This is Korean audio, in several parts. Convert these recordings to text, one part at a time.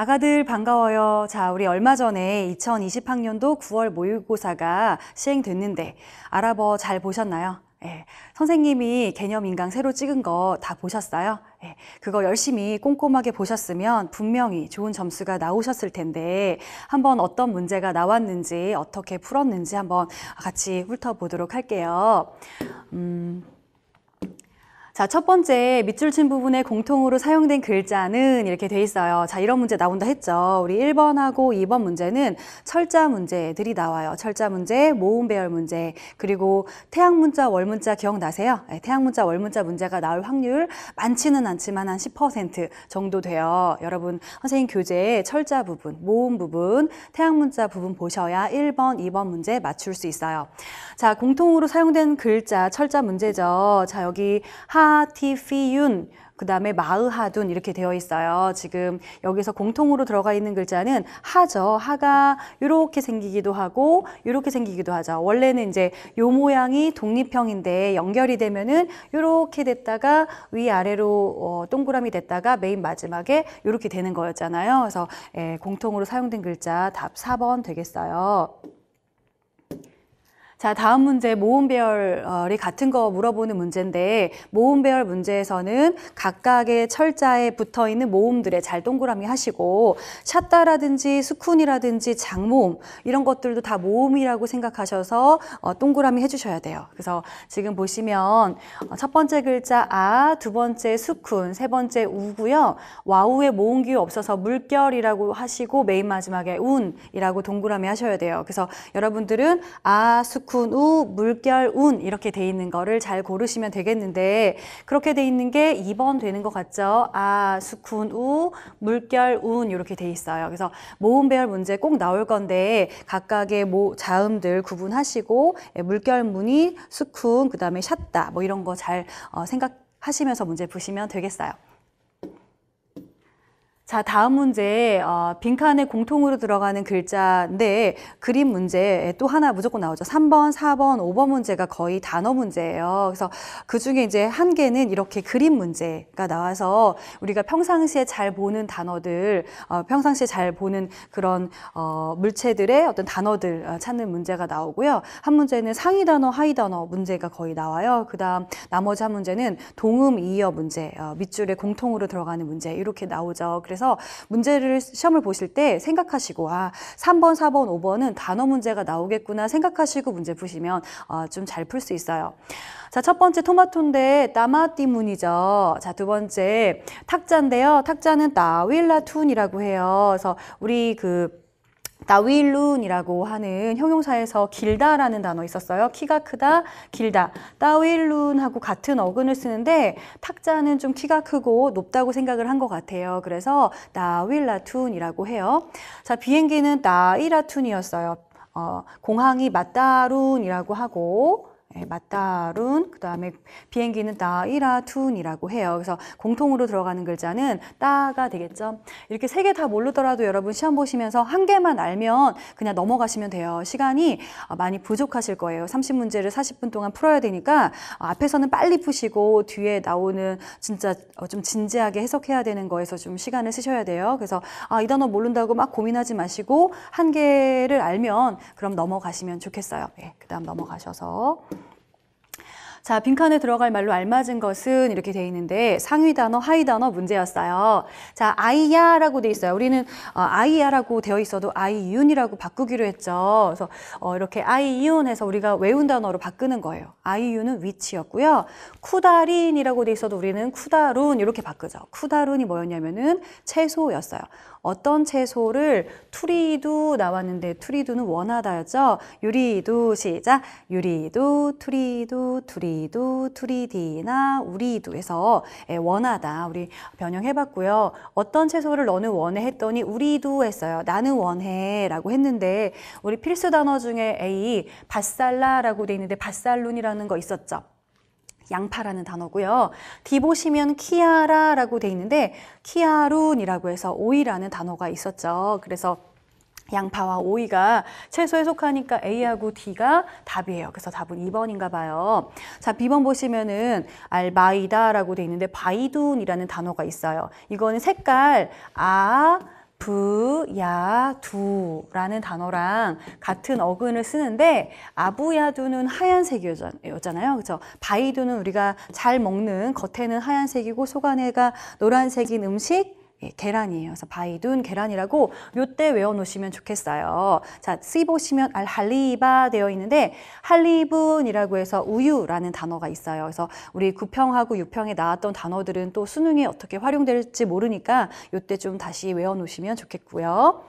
아가들 반가워요. 자, 우리 얼마 전에 2020학년도 9월 모의고사가 시행됐는데 알아보 잘 보셨나요? 예, 선생님이 개념 인강 새로 찍은 거 다 보셨어요? 예, 그거 열심히 꼼꼼하게 보셨으면 분명히 좋은 점수가 나오셨을 텐데 한번 어떤 문제가 나왔는지 어떻게 풀었는지 한번 같이 훑어보도록 할게요. 음... 자, 첫 번째 밑줄 친 부분에 공통으로 사용된 글자는 이렇게 돼 있어요. 자, 이런 문제 나온다 했죠. 우리 1번하고 2번 문제는 철자 문제들이 나와요. 철자 문제, 모음 배열 문제, 그리고 태양 문자, 월 문자 기억나세요? 네, 태양 문자, 월 문자 문제가 나올 확률 많지는 않지만 한 10% 정도 돼요. 여러분, 선생님 교재에 철자 부분, 모음 부분, 태양 문자 부분 보셔야 1번, 2번 문제 맞출 수 있어요. 자, 공통으로 사용된 글자, 철자 문제죠. 자, 여기 하 하티피윤 아, 그 다음에 마흐하둔 이렇게 되어 있어요. 지금 여기서 공통으로 들어가 있는 글자는 하죠. 하가 이렇게 생기기도 하고 이렇게 생기기도 하죠. 원래는 이제 요 모양이 독립형인데 연결이 되면은 이렇게 됐다가 위아래로 어, 동그라미 됐다가 메인 마지막에 이렇게 되는 거였잖아요. 그래서 예, 공통으로 사용된 글자 답 4번 되겠어요. 자, 다음 문제 모음 배열이 같은 거 물어보는 문제인데 모음 배열 문제에서는 각각의 철자에 붙어 있는 모음들의 잘 동그라미 하시고 샷다라든지 수쿤이라든지 장모음 이런 것들도 다 모음이라고 생각하셔서 어, 동그라미 해주셔야 돼요. 그래서 지금 보시면 어, 첫 번째 글자 아, 두 번째 수쿤, 세 번째 우고요. 와우에 모음 기 없어서 물결이라고 하시고 메인 마지막에 운이라고 동그라미 하셔야 돼요. 그래서 여러분들은 아, 수쿤 국훈우, 물결운 이렇게 돼 있는 거를 잘 고르시면 되겠는데 그렇게 돼 있는 게 2번 되는 것 같죠? 아, 수훈우, 물결운 이렇게 돼 있어요. 그래서 모음 배열 문제 꼭 나올 건데 각각의 모, 자음들 구분하시고 예, 물결 문이 수훈, 그다음에 샷다 뭐 이런 거 잘 어, 생각하시면서 문제 푸시면 되겠어요. 자, 다음 문제, 어, 빈칸에 공통으로 들어가는 글자인데, 그림 문제 또 하나 무조건 나오죠. 3번, 4번, 5번 문제가 거의 단어 문제예요. 그래서 그 중에 이제 한 개는 이렇게 그림 문제가 나와서 우리가 평상시에 잘 보는 단어들, 어, 평상시에 잘 보는 그런, 어, 물체들의 어떤 단어들 어, 찾는 문제가 나오고요. 한 문제는 상위 단어, 하위 단어 문제가 거의 나와요. 그 다음 나머지 한 문제는 동음, 이어 문제, 어, 밑줄에 공통으로 들어가는 문제, 이렇게 나오죠. 그래서 그래서 문제를 시험을 보실 때 생각하시고 아 3번, 4번, 5번은 단어 문제가 나오겠구나 생각하시고 문제 푸시면 어, 아, 좀잘 풀 수 있어요. 자, 첫 번째 토마토인데 따마띠문이죠. 자, 두 번째 탁자인데요. 탁자는 따윌라툰이라고 해요. 그래서 우리 그 따윌룬이라고 하는 형용사에서 길다라는 단어 있었어요. 키가 크다, 길다. 따윌룬하고 같은 어근을 쓰는데 탁자는 좀 키가 크고 높다고 생각을 한 것 같아요. 그래서 따윌라툰이라고 해요. 자, 비행기는 따이라툰이었어요. 어, 공항이 맞다룬이라고 하고 네, 맞다룬 그 다음에 비행기는 따이라툰이라고 해요. 그래서 공통으로 들어가는 글자는 따가 되겠죠. 이렇게 세 개 다 모르더라도 여러분 시험 보시면서 한 개만 알면 그냥 넘어가시면 돼요. 시간이 아, 많이 부족하실 거예요. 30문제를 40분 동안 풀어야 되니까 아, 앞에서는 빨리 푸시고 뒤에 나오는 진짜 어, 좀 진지하게 해석해야 되는 거에서 좀 시간을 쓰셔야 돼요. 그래서 아, 이 단어 모른다고 막 고민하지 마시고 한 개를 알면 그럼 넘어가시면 좋겠어요. 네, 그 다음 넘어가셔서 자, 빈칸에 들어갈 말로 알맞은 것은 이렇게 돼 있는데 상위 단어, 하위 단어 문제였어요. 자, 아이야라고 돼 있어요. 우리는 어, 아이야라고 되어 있어도 아이윤이라고 바꾸기로 했죠. 그래서 어, 이렇게 아이윤해서 우리가 외운 단어로 바꾸는 거예요. 아이윤은 위치였고요. 쿠다린이라고 돼 있어도 우리는 쿠다룬 이렇게 바꾸죠. 쿠다룬이 뭐였냐면은 채소였어요. 어떤 채소를 투리두 나왔는데 투리두는 원하다였죠. 유리두 시작. 유리두 투리두 투리두 투리디나 우리두에서 예, 원하다 우리 변형해봤고요. 어떤 채소를 너는 원해 했더니 우리두 했어요. 나는 원해라고 했는데 우리 필수 단어 중에 A 바살라라고 돼 있는데 바살룬이라는 거 있었죠. 양파라는 단어고요. D 보시면 키아라라고 돼 있는데 키아룬이라고 해서 오이라는 단어가 있었죠. 그래서 양파와 오이가 채소에 속하니까 A하고 D가 답이에요. 그래서 답은 2번인가 봐요. 자, B번 보시면은 알바이다라고 돼 있는데 바이둔이라는 단어가 있어요. 이거는 색깔 아 부야두라는 단어랑 같은 어근을 쓰는데 아부야두는 하얀색이었잖아요. 그렇죠? 바이두는 우리가 잘 먹는 겉에는 하얀색이고 속 안에가 노란색인 음식 예, 계란이에요. 그래서 바이둔 계란이라고 요때 외워놓으시면 좋겠어요. 자, 쓰 보시면 알 할리바 되어 있는데 할리분이라고 해서 우유라는 단어가 있어요. 그래서 우리 구평하고 유평에 나왔던 단어들은 또 수능에 어떻게 활용될지 모르니까 요때 좀 다시 외워놓으시면 좋겠고요.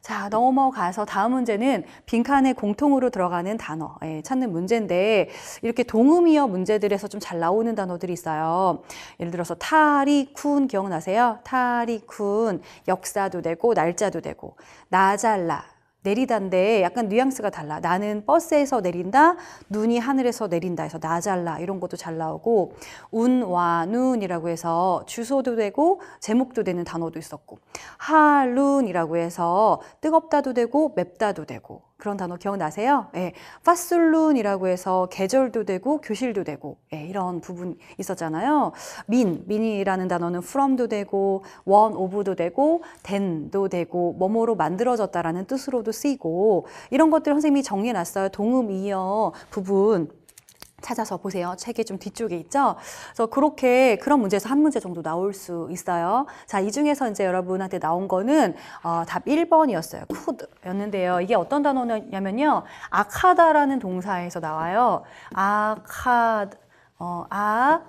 자, 넘어가서 다음 문제는 빈칸에 공통으로 들어가는 단어 예, 찾는 문제인데 이렇게 동음이어 문제들에서 좀 잘 나오는 단어들이 있어요. 예를 들어서 타리쿤 기억나세요? 타리쿤 역사도 되고 날짜도 되고 나잘라 내리다인데 약간 뉘앙스가 달라. 나는 버스에서 내린다, 눈이 하늘에서 내린다 해서 나잘라 이런 것도 잘 나오고 운와눈이라고 해서 주소도 되고 제목도 되는 단어도 있었고 하룬이라고 해서 뜨겁다도 되고 맵다도 되고 그런 단어 기억나세요? 예, 파술룬이라고 해서 계절도 되고 교실도 되고 예, 이런 부분 있었잖아요. 민, 민이라는 단어는 from도 되고 원 오브도 되고 된도 되고 뭐뭐로 만들어졌다라는 뜻으로도 쓰이고 이런 것들 선생님이 정리해놨어요. 동음 이어 부분 찾아서 보세요. 책의 좀 뒤쪽에 있죠. 그래서 그렇게 그런 문제에서 한 문제 정도 나올 수 있어요. 자, 이 중에서 이제 여러분한테 나온 거는 어, 답 1번이었어요. 쿠드였는데요. 이게 어떤 단어냐면요. 아카다라는 동사에서 나와요. 아카 어, 아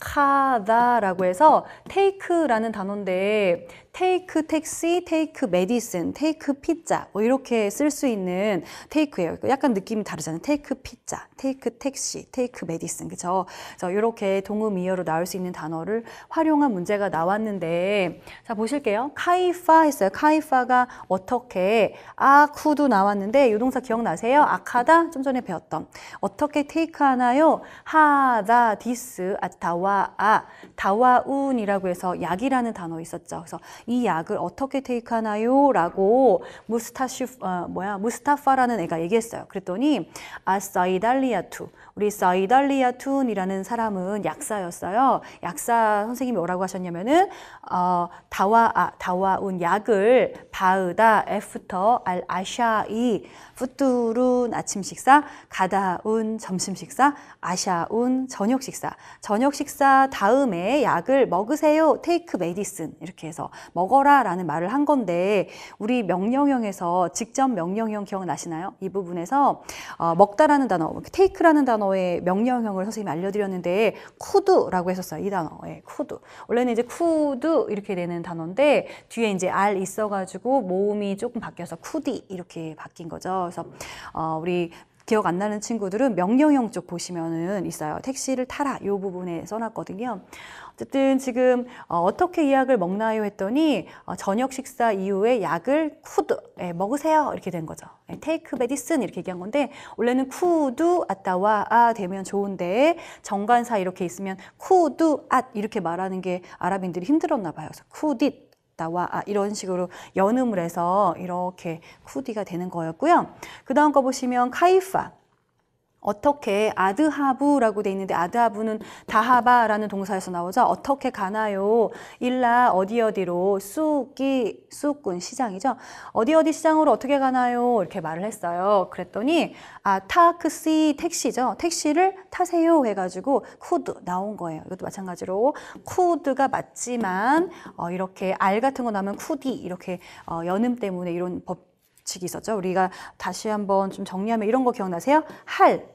카다라고 해서 테이크라는 단어인데 take taxi, take medicine, take p i 뭐 이렇게 쓸 수 있는 take예요. 그 약간 느낌이 다르잖아요. take pizza, take taxi, take medicine 그죠? 자 이렇게 동음이어로 나올 수 있는 단어를 활용한 문제가 나왔는데 자 보실게요. 카이파 했어요. 카이파가 어떻게 아쿠도 나왔는데 이 동사 기억나세요? 아카다 좀 전에 배웠던 어떻게 take 하나요? 하다 디스 아타와 아 다와운이라고 해서 약이라는 단어 있었죠. 그래서 이 약을 어떻게 테이크하나요? 라고 무스타슈 어, 뭐야 무스타파라는 애가 얘기했어요. 그랬더니 아사이달리아투 우리 사이달리아툰이라는 사람은 약사였어요. 약사 선생님이 뭐라고 하셨냐면은 어, 다와 아, 다와운 약을 바으다 에프터 알 아샤이 푸뚜룬 아침 식사 가다운 점심 식사 아샤운 저녁 식사 저녁 식사 다음에 약을 먹으세요. 테이크 메디슨 이렇게 해서 먹어라라는 말을 한 건데 우리 명령형에서 직접 명령형 기억나시나요? 이 부분에서 어, 먹다라는 단어, 테이크라는 뭐 단어 단어의 명령형을 선생님이 알려드렸는데 쿠드라고 했었어요. 이 단어. 예, 쿠드. 원래는 이제 쿠드 이렇게 되는 단어인데 뒤에 이제 알 있어가지고 모음이 조금 바뀌어서 쿠디 이렇게 바뀐 거죠. 그래서 어, 우리 기억 안 나는 친구들은 명령형 쪽 보시면은 있어요. 택시를 타라 요 부분에 써놨거든요. 어쨌든 지금 어, 떻게 이약을 먹나요 했더니 어, 저녁 식사 이후에 약을 쿠드 예, 먹으세요 이렇게 된 거죠. 예, 테이크 메디슨 이렇게 얘기한 건데 원래는 쿠드 아따와 아 되면 좋은데 정관사 이렇게 있으면 쿠드앗 이렇게 말하는 게 아랍인들이 힘들었나 봐요. 쿠딧 나와 아, 이런 식으로 연음을 해서 이렇게 쿠디가 되는 거였고요. 그 다음 거 보시면 카이파 어떻게 아드하부라고 돼 있는데 아드하부는 다하바라는 동사에서 나오죠 어떻게 가나요? 일라 어디 어디로 쑥이 쑥군 시장이죠. 어디 어디 시장으로 어떻게 가나요? 이렇게 말을 했어요. 그랬더니 아 타크시 택시죠. 택시를 타세요 해가지고 쿠드 나온 거예요. 이것도 마찬가지로 쿠드가 맞지만 어, 이렇게 알 같은 거 나면 쿠디 이렇게 어, 연음 때문에 이런 법 규칙이 있었죠. 우리가 다시 한번 좀 정리하면 이런 거 기억나세요? 할.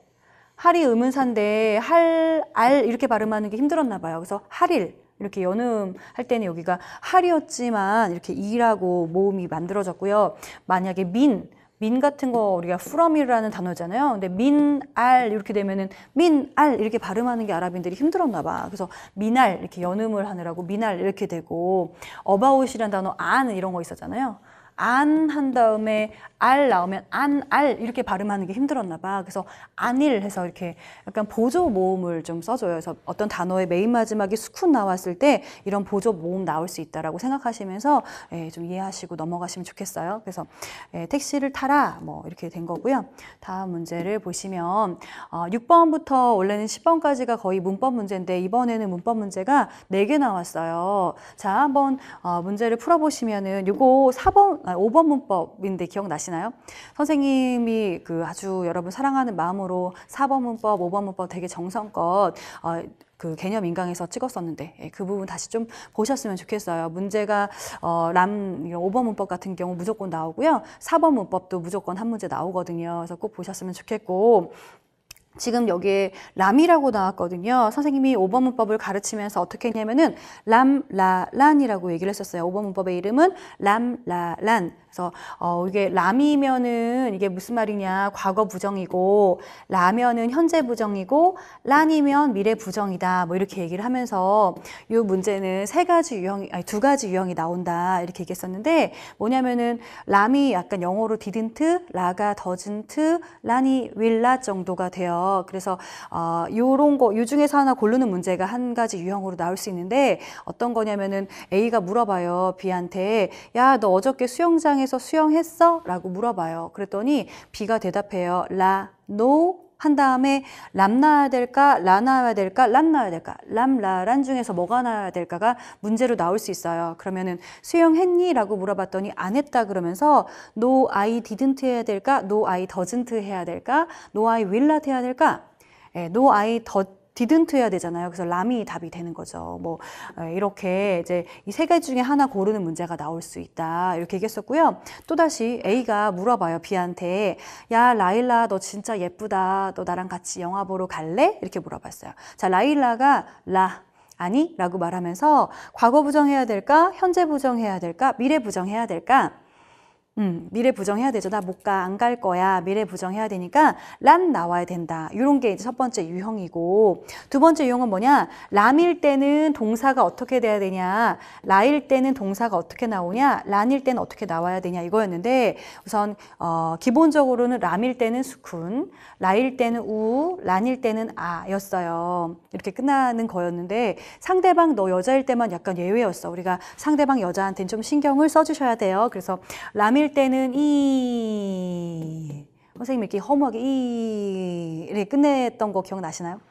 할이 음운사인데 할, 알 이렇게 발음하는 게 힘들었나 봐요. 그래서 할일. 이렇게 연음 할 때는 여기가 할이었지만 이렇게 이라고 모음이 만들어졌고요. 만약에 민, 민 같은 거 우리가 from이라는 단어잖아요. 근데 민, 알 이렇게 되면은 민, 알 이렇게 발음하는 게 아랍인들이 힘들었나 봐. 그래서 민알 이렇게 연음을 하느라고 민알 이렇게 되고 어바웃이라는 단어 안 이런 거 있었잖아요. 안한 다음에 알 나오면 안 알 이렇게 발음하는 게 힘들었나 봐. 그래서 안일 해서 이렇게 약간 보조 모음을 좀 써줘요. 그래서 어떤 단어의 메인 마지막이 수쿤 나왔을 때 이런 보조 모음 나올 수 있다라고 생각하시면서 예, 좀 이해하시고 넘어가시면 좋겠어요. 그래서 예, 택시를 타라 뭐 이렇게 된 거고요. 다음 문제를 보시면 어, 6번부터 원래는 10번까지가 거의 문법 문제인데 이번에는 문법 문제가 4개 나왔어요. 자 한번 어, 문제를 풀어보시면은 요거 4번 기 아, 5번 문법인데 기억나시나요? 선생님이 그 아주 여러분 사랑하는 마음으로 4번 문법, 5번 문법 되게 정성껏 어, 그 개념 인강에서 찍었었는데 예, 그 부분 다시 좀 보셨으면 좋겠어요. 문제가 어, 람 5번 문법 같은 경우 무조건 나오고요. 4번 문법도 무조건 한 문제 나오거든요. 그래서 꼭 보셨으면 좋겠고 지금 여기에 람이라고 나왔거든요. 선생님이 5번 문법을 가르치면서 어떻게 했냐면은 람, 라, 란이라고 얘기를 했었어요. 5번 문법의 이름은 람, 라, 란. 그래서 어 이게 람이면은 이게 무슨 말이냐? 과거 부정이고 라면은 현재 부정이고 란이면 미래 부정이다. 뭐 이렇게 얘기를 하면서 이 문제는 세 가지 유형이 아니 두 가지 유형이 나온다. 이렇게 얘기했었는데 뭐냐면은 람이 약간 영어로 didn't, 라가 doesn't, 란이 will not 정도가 돼요. 그래서 어, 요런 거, 요 중에서 하나 고르는 문제가 한 가지 유형으로 나올 수 있는데 어떤 거냐면은 A가 물어봐요. B한테 야, 너 어저께 수영장에서 수영했어? 라고 물어봐요. 그랬더니 B가 대답해요. 라, 노, 한 다음에 람 나와야 될까, 라 나와야 될까, 람 나와야 될까, 람, 라, 란 중에서 뭐가 나와야 될까가 문제로 나올 수 있어요. 그러면은 수영했니? 라고 물어봤더니 안 했다 그러면서 no, I didn't 해야 될까, no, I doesn't 해야 될까, no, I will not 해야 될까, 예, no, I d o n t didn't 해야 되잖아요. 그래서 람이 답이 되는 거죠. 뭐 이렇게 이제 이 세 개 중에 하나 고르는 문제가 나올 수 있다. 이렇게 얘기했었고요. 또 다시 A가 물어봐요. B한테 야 라일라 너 진짜 예쁘다. 너 나랑 같이 영화 보러 갈래? 이렇게 물어봤어요. 자 라일라가 라 아니? 라고 말하면서 과거 부정해야 될까? 현재 부정해야 될까? 미래 부정해야 될까? 음, 미래 부정해야 되죠. 나 못 가, 안 갈 거야. 미래 부정해야 되니까 란 나와야 된다. 이런 게 이제 첫 번째 유형이고 두 번째 유형은 뭐냐? 람일 때는 동사가 어떻게 돼야 되냐? 라일 때는 동사가 어떻게 나오냐? 란일 때는 어떻게 나와야 되냐? 이거였는데 우선 어, 기본적으로는 람일 때는 수쿤, 라일 때는 우, 란일 때는 아였어요. 이렇게 끝나는 거였는데 상대방 너 여자일 때만 약간 예외였어. 우리가 상대방 여자한테는 좀 신경을 써주셔야 돼요. 그래서 람일 아닐 때는 이 선생님 이렇게 허무하게 이를 끝냈던 거 기억나시나요?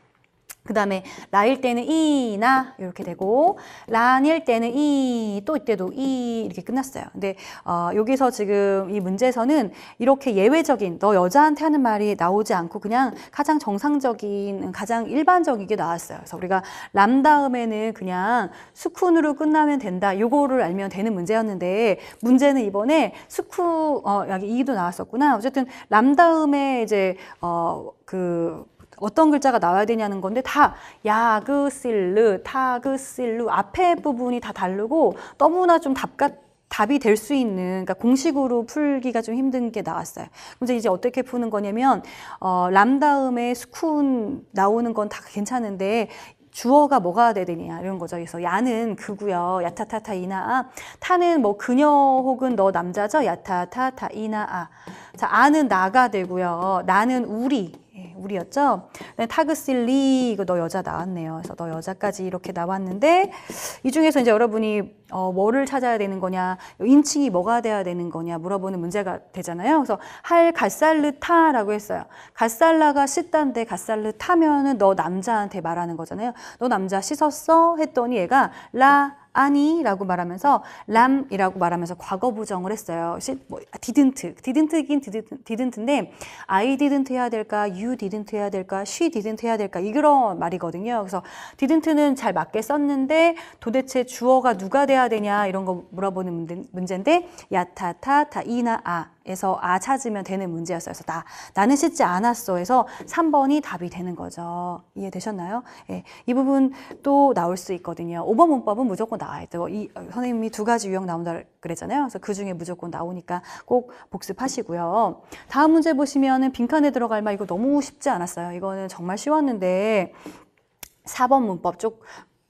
그 다음에 라일 때는 이나 이렇게 되고 란일 때는 이 또 이때도 이 이렇게 끝났어요. 근데 어, 여기서 지금 이 문제에서는 이렇게 예외적인 너 여자한테 하는 말이 나오지 않고 그냥 가장 정상적인 가장 일반적이게 나왔어요. 그래서 우리가 람 다음에는 그냥 수쿤으로 끝나면 된다. 요거를 알면 되는 문제였는데 문제는 이번에 수쿠 어 여기 이도 나왔었구나. 어쨌든 람 다음에 이제 어그 어떤 글자가 나와야 되냐는 건데 다 야그실르, 타그실루 앞에 부분이 다 다르고 너무나 좀 답같 답이 될 수 있는 그러니까 공식으로 풀기가 좀 힘든 게 나왔어요. 근데 이제 어떻게 푸는 거냐면 어, 람 다음에 스쿤 나오는 건 다 괜찮은데 주어가 뭐가 돼야 되냐 이런 거죠. 그래서 야는 그구요 야타타타 이나아. 타는 뭐 그녀 혹은 너 남자죠. 야타타타 이나아. 자, 아는 나가 되고요. 나는 우리. 우리였죠. 네, 타그실리 이거 너 여자 나왔네요. 그래서 너 여자까지 이렇게 나왔는데 이 중에서 이제 여러분이 어, 뭐를 찾아야 되는 거냐, 인칭이 뭐가 돼야 되는 거냐 물어보는 문제가 되잖아요. 그래서 할 갓살르타라고 했어요. 갓살라가 씻단데 갓살르타면은 너 남자한테 말하는 거잖아요. 너 남자 씻었어? 했더니 얘가 라 아니라고 말하면서 람이라고 말하면서 과거 부정을 했어요. 뭐, didn't, didn't긴 didn't, 인데 I didn't 해야 될까, you didn't 해야 될까, she didn't 해야 될까 이런 말이거든요. 그래서 didn't는 잘 맞게 썼는데 도대체 주어가 누가 돼야 되냐 이런 거 물어보는 문제인데 야타타타 이나 아 에서 아 찾으면 되는 문제였어요. 그래서 나 나는 씻지 않았어. 해서 3번이 답이 되는 거죠. 이해되셨나요? 예. 이 부분 또 나올 수 있거든요. 5번 문법은 무조건 나와야 돼요. 이 어, 선생님이 두 가지 유형 나온다 그랬잖아요. 그래서 그 중에 무조건 나오니까 꼭 복습하시고요. 다음 문제 보시면은 빈칸에 들어갈 말 이거 너무 쉽지 않았어요. 이거는 정말 쉬웠는데 4번 문법 쪽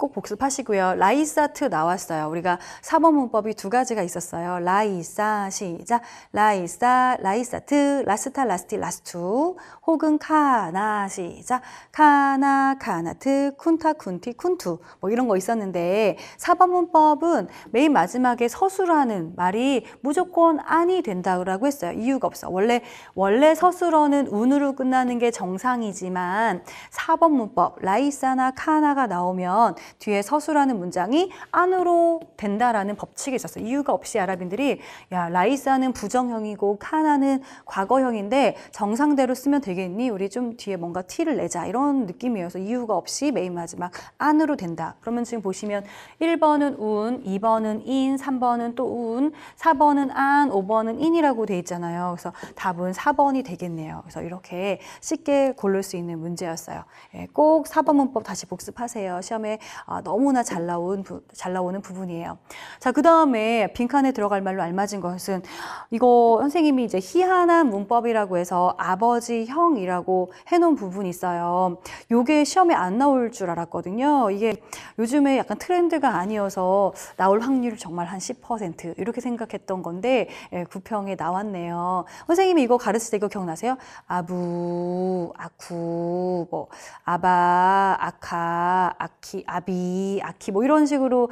꼭 복습하시고요. 라이사트 나왔어요. 우리가 3번 문법이 두 가지가 있었어요. 라이사 시작 라이사 라이사트 라스타 라스티 라스투 혹은 카나 시작 카나 카나트 쿤타 쿤티 쿤투 뭐 이런 거 있었는데 4번 문법은 맨 마지막에 서술하는 말이 무조건 안이 된다고 했어요. 이유가 없어. 원래 원래 서술어는 운으로 끝나는 게 정상이지만 4번 문법 라이사나 카나가 나오면 뒤에 서수라는 문장이 안으로 된다라는 법칙이 있었어요. 이유가 없이 아랍인들이 야 라이사는 부정형이고 카나는 과거형인데 정상대로 쓰면 되겠니? 우리 좀 뒤에 뭔가 티를 내자 이런 느낌이어서 이유가 없이 메인 마지막 안으로 된다. 그러면 지금 보시면 1번은 운, 2번은 인, 3번은 또 운, 4번은 안, 5번은 인이라고 돼 있잖아요. 그래서 답은 4번이 되겠네요. 그래서 이렇게 쉽게 고를 수 있는 문제였어요. 예, 꼭 4번 문법 다시 복습하세요. 시험에 아, 너무나 잘 나온 부, 잘 나오는 부분이에요. 자, 그 다음에 빈칸에 들어갈 말로 알맞은 것은 이거 선생님이 이제 희한한 문법이라고 해서 아버지 형이라고 해놓은 부분이 있어요. 요게 시험에 안 나올 줄 알았거든요. 이게 요즘에 약간 트렌드가 아니어서 나올 확률 정말 한 10% 이렇게 생각했던 건데 예, 구평에 나왔네요. 선생님이 이거 가르치때 이거 기억나세요? 아부, 아쿠, 뭐 아바, 아카, 아키, 아 아비, 아키 뭐 이런 식으로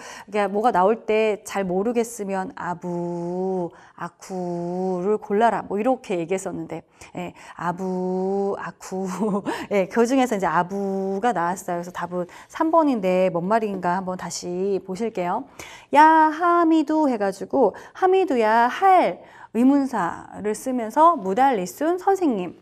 뭐가 나올 때 잘 모르겠으면 아부, 아쿠를 골라라 뭐 이렇게 얘기했었는데 예, 아부, 아쿠 예, 그 중에서 이제 아부가 나왔어요. 그래서 답은 3번인데 뭔 말인가 한번 다시 보실게요. 야 하미두 해가지고 하미두야 할 의문사를 쓰면서 무달리순 선생님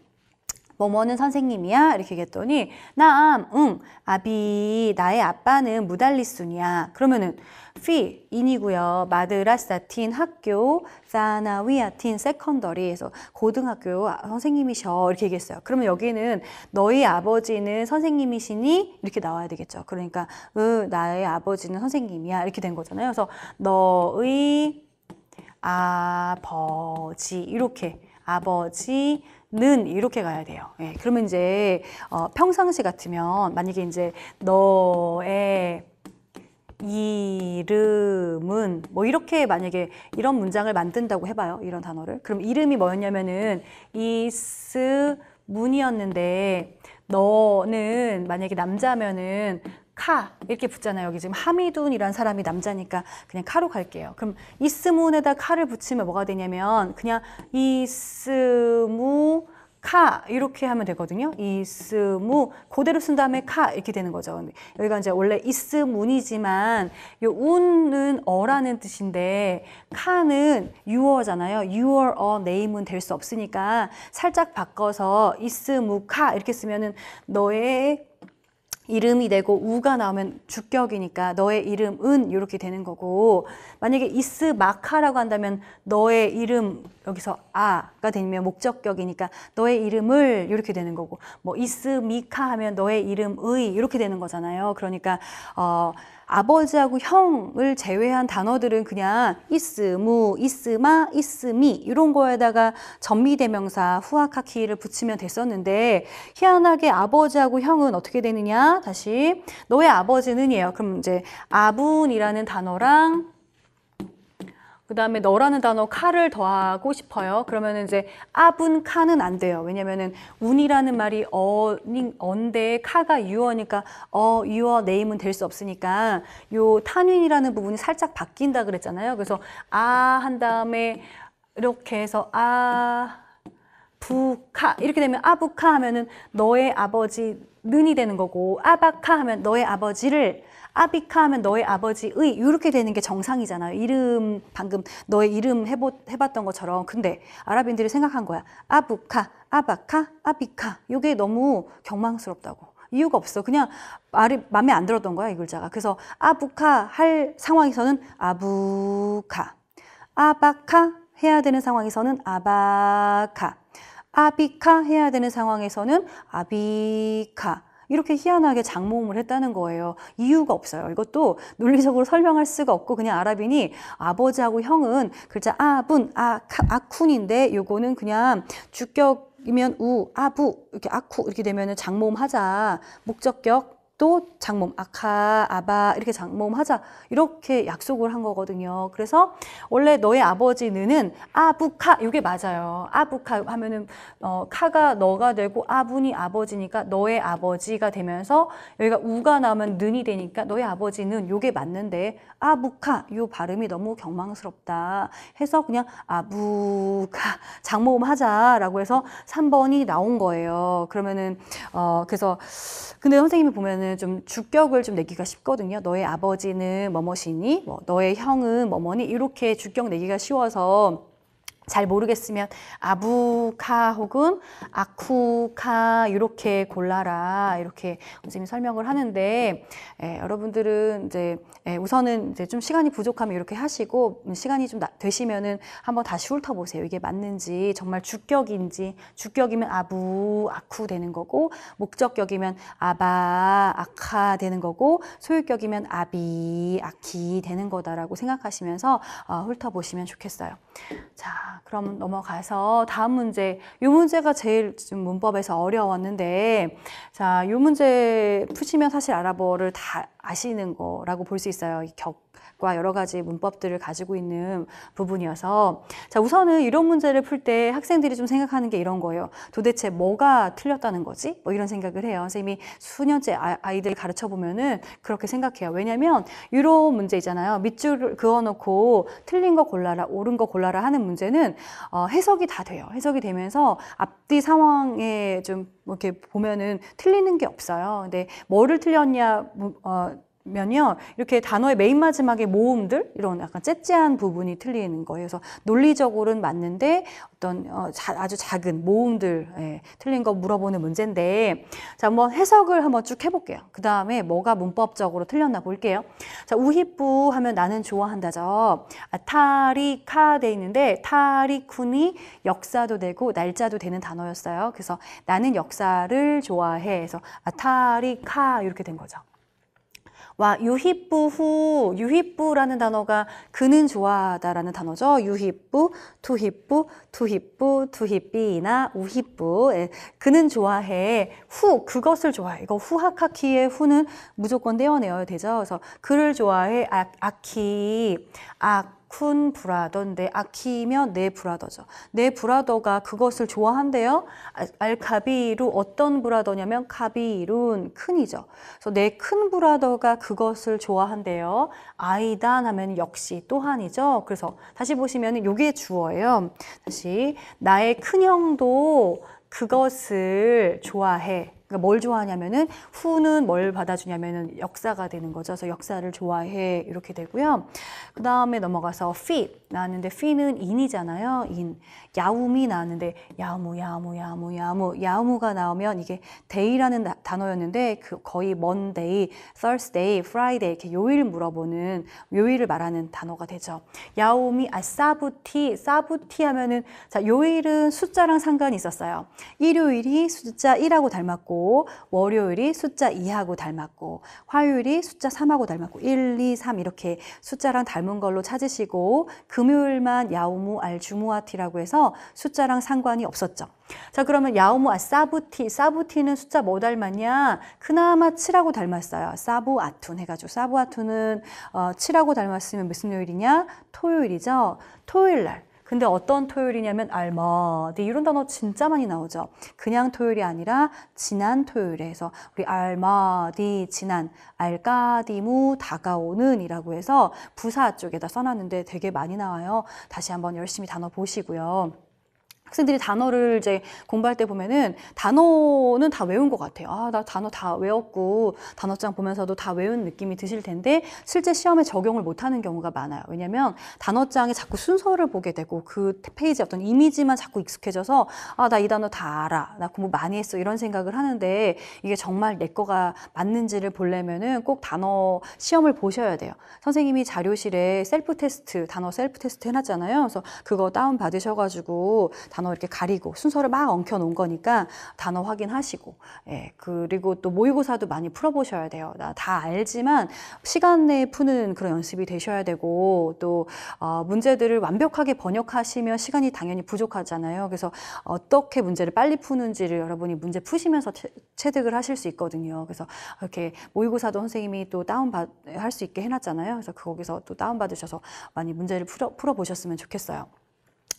뭐뭐는 선생님이야? 이렇게 얘기했더니 나 응, 아비, 나의 아빠는 무달리순이야. 그러면은 피, 인이고요. 마드라다틴 학교, 사나위아틴 세컨더리에서 고등학교 아, 선생님이셔. 이렇게 얘기했어요. 그러면 여기는 너희 아버지는 선생님이시니? 이렇게 나와야 되겠죠. 그러니까 으, 나의 아버지는 선생님이야. 이렇게 된 거잖아요. 그래서 너의 아버지 이렇게 아버지 는 이렇게 가야 돼요. 예, 그러면 이제 어, 평상시 같으면 만약에 이제 너의 이름은 뭐 이렇게 만약에 이런 문장을 만든다고 해봐요. 이런 단어를. 그럼 이름이 뭐였냐면은 이스 문이었는데 너는 만약에 남자면은 카 이렇게 붙잖아요. 여기 지금 하미둔이라는 사람이 남자니까 그냥 카로 갈게요. 그럼 이스문에다 카를 붙이면 뭐가 되냐면 그냥 이스무 카 이렇게 하면 되거든요. 이스무 그대로 쓴 다음에 카 이렇게 되는 거죠. 여기가 이제 원래 이스문이지만 요 운은 어라는 뜻인데 카는 유어잖아요. 유월 어 네임은 될 수 없으니까 살짝 바꿔서 이스무 카 이렇게 쓰면은 너의 이름이 되고 우가 나오면 주격이니까 너의 이름은 이렇게 되는 거고 만약에 이스 마카라고 한다면 너의 이름 여기서 아가 되면 목적격이니까 너의 이름을 이렇게 되는 거고 뭐 이스 미카 하면 너의 이름의 이렇게 되는 거잖아요. 그러니까 어 아버지하고 형을 제외한 단어들은 그냥 있스무있스마있스미 이런 거에다가 전미대명사 후아카키를 붙이면 됐었는데 희한하게 아버지하고 형은 어떻게 되느냐 다시 너의 아버지는이에요. 그럼 이제 아분이라는 단어랑 그 다음에 너라는 단어 칼을 더하고 싶어요. 그러면 이제 아분 카는 안 돼요. 왜냐면은 운이라는 말이 어, 언데 카가 유어니까 어, 유어 네임은 될 수 없으니까 요 탄윈이라는 부분이 살짝 바뀐다 그랬잖아요. 그래서 아 한 다음에 이렇게 해서 아 부카 이렇게 되면 아부카 하면은 너의 아버지 는이 되는 거고 아바카 하면 너의 아버지를 아비카 하면 너의 아버지의 이렇게 되는 게 정상이잖아요. 이름 방금 너의 이름 해보, 해봤던 것처럼 근데 아랍인들이 생각한 거야. 아부카, 아바카, 아비카 이게 너무 경망스럽다고. 이유가 없어. 그냥 말이 마음에 안 들었던 거야 이 글자가. 그래서 아부카 할 상황에서는 아부카, 아바카 해야 되는 상황에서는 아바카, 아비카 해야 되는 상황에서는 아비카. 이렇게 희한하게 장모음을 했다는 거예요. 이유가 없어요. 이것도 논리적으로 설명할 수가 없고 그냥 아랍인이 아버지하고 형은 글자 아분, 아, 아쿤인데 아 요거는 그냥 주격 이면 우, 아부 이렇게 아쿠 이렇게 되면은 장모음 하자 목적격 또 장몸 아카 아바 이렇게 장몸 하자 이렇게 약속을 한 거거든요. 그래서 원래 너의 아버지는 아부카 이게 맞아요. 아부카 하면은 어, 카가 너가 되고 아분이 아버지니까 너의 아버지가 되면서 여기가 우가 나면 는이 되니까 너의 아버지는 요게 맞는데 아부카 요 발음이 너무 경망스럽다 해서 그냥 아부카 장모 하자라고 해서 3번이 나온 거예요. 그러면은 어 그래서 근데 선생님이 보면은 저는 좀 주격을 좀 내기가 쉽거든요. 너의 아버지는 뭐뭐시니, 뭐 너의 형은 뭐뭐니 이렇게 주격 내기가 쉬워서 잘 모르겠으면 아부카 혹은 아쿠카 이렇게 골라라 이렇게 선생님이 설명을 하는데 예, 여러분들은 이제 예, 우선은 이제 좀 시간이 부족하면 이렇게 하시고 음, 시간이 좀 나, 되시면은 한번 다시 훑어보세요 이게 맞는지 정말 주격인지 주격이면 아부 아쿠 되는 거고 목적격이면 아바 아카 되는 거고 소유격이면 아비 아키 되는 거다라고 생각하시면서 어, 훑어보시면 좋겠어요 자 그럼 넘어가서 다음 문제. 이 문제가 제일 지금 문법에서 어려웠는데, 자, 이 문제 푸시면 사실 아랍어를 다 아시는 거라고 볼 수 있어요. 격, 문과 여러 가지 문법들을 가지고 있는 부분이어서 자 우선은 이런 문제를 풀 때 학생들이 좀 생각하는 게 이런 거예요. 도대체 뭐가 틀렸다는 거지? 뭐 이런 생각을 해요. 선생님이 수년째 아, 아이들 가르쳐 보면은 그렇게 생각해요. 왜냐하면 이런 문제 있잖아요. 밑줄 그어놓고 틀린 거 골라라, 옳은 거 골라라 하는 문제는 어, 해석이 다 돼요. 해석이 되면서 앞뒤 상황에 좀 이렇게 보면은 틀리는 게 없어요. 근데 뭐를 틀렸냐, 뭐, 어, 면요 이렇게 단어의 메인 마지막에 모음들 이런 약간 째째한 부분이 틀리는 거예요. 그래서 논리적으로는 맞는데 어떤 어, 자, 아주 작은 모음들 예, 틀린 거 물어보는 문제인데 자 한번 해석을 한번 쭉 해볼게요. 그 다음에 뭐가 문법적으로 틀렸나 볼게요. 자 우히뿌 하면 나는 좋아한다죠. 아, 타리카 돼 있는데 타리쿤이 역사도 되고 날짜도 되는 단어였어요. 그래서 나는 역사를 좋아해. 그서 아, 타리카 이렇게 된 거죠. 와유희뿌후유희뿌라는 단어가 그는 좋아하다라는 단어죠. 유희뿌투희뿌투희뿌투희삐나우희뿌 예, 그는 좋아해 후 그것을 좋아해. 이거 후학하키의 후는 무조건 떼어내어야 되죠. 그래서 그를 좋아해 아, 아키 악쿤 브라더인데 아키며 내 브라더죠. 네 브라더가 그것을 좋아한대요. 알카비루 어떤 브라더냐면 카비룬 큰이죠. 그래서 네큰 브라더가 그것을 좋아한대요. 아이단 하면 역시 또한이죠. 그래서 다시 보시면 요게 주어예요. 다시 나의 큰형도 그것을 좋아해. 그러니까 뭘 좋아하냐면은 후는 뭘 받아주냐면은 역사가 되는 거죠. 그래서 역사를 좋아해 이렇게 되고요. 그 다음에 넘어가서 피 나왔는데 피는 인이잖아요. 인 야움이 나왔는데 야무 야무 야무 야무 야무가 나오면 이게 day라는 단어였는데 그 거의 Monday, Thursday, Friday 이렇게 요일 물어보는 요일을 말하는 단어가 되죠. 야움이 아 사부티 사부티 하면은 자 요일은 숫자랑 상관이 있었어요. 일요일이 숫자 1하고 닮았고 월요일이 숫자 2하고 닮았고 화요일이 숫자 3하고 닮았고 1, 2, 3 이렇게 숫자랑 닮은 걸로 찾으시고 금요일만 야오무 알 주무아티라고 해서 숫자랑 상관이 없었죠. 자 그러면 야오무 아 사부티 사부티는 숫자 뭐 닮았냐 그나마 7하고 닮았어요 사부아툰 해가지고 사부아툰은 어, 7하고 닮았으면 무슨 요일이냐 토요일이죠 토요일날 근데 어떤 토요일이냐면 알마디 이런 단어 진짜 많이 나오죠. 그냥 토요일이 아니라 지난 토요일에 해서 우리 알마디 지난 알까디무 다가오는 이라고 해서 부사 쪽에다 써놨는데 되게 많이 나와요. 다시 한번 열심히 단어 보시고요. 학생들이 단어를 이제 공부할 때 보면은 단어는 다 외운 것 같아요. 아, 나 단어 다 외웠고 단어장 보면서도 다 외운 느낌이 드실 텐데 실제 시험에 적용을 못하는 경우가 많아요. 왜냐면 단어장에 자꾸 순서를 보게 되고 그 페이지 어떤 이미지만 자꾸 익숙해져서 아, 나 이 단어 다 알아. 나 공부 많이 했어. 이런 생각을 하는데 이게 정말 내 거가 맞는지를 보려면은 꼭 단어 시험을 보셔야 돼요. 선생님이 자료실에 셀프 테스트, 단어 셀프 테스트 해놨잖아요. 그래서 그거 다운 받으셔가지고 단어 이렇게 가리고 순서를 막 엉켜 놓은 거니까 단어 확인하시고 예, 그리고 또 모의고사도 많이 풀어보셔야 돼요. 나 다 알지만 시간 내에 푸는 그런 연습이 되셔야 되고 또 어, 문제들을 완벽하게 번역하시면 시간이 당연히 부족하잖아요. 그래서 어떻게 문제를 빨리 푸는지를 여러분이 문제 푸시면서 채, 체득을 하실 수 있거든요. 그래서 이렇게 모의고사도 선생님이 또 다운받 할 수 있게 해놨잖아요. 그래서 거기서 또 다운받으셔서 많이 문제를 풀어, 풀어보셨으면 좋겠어요.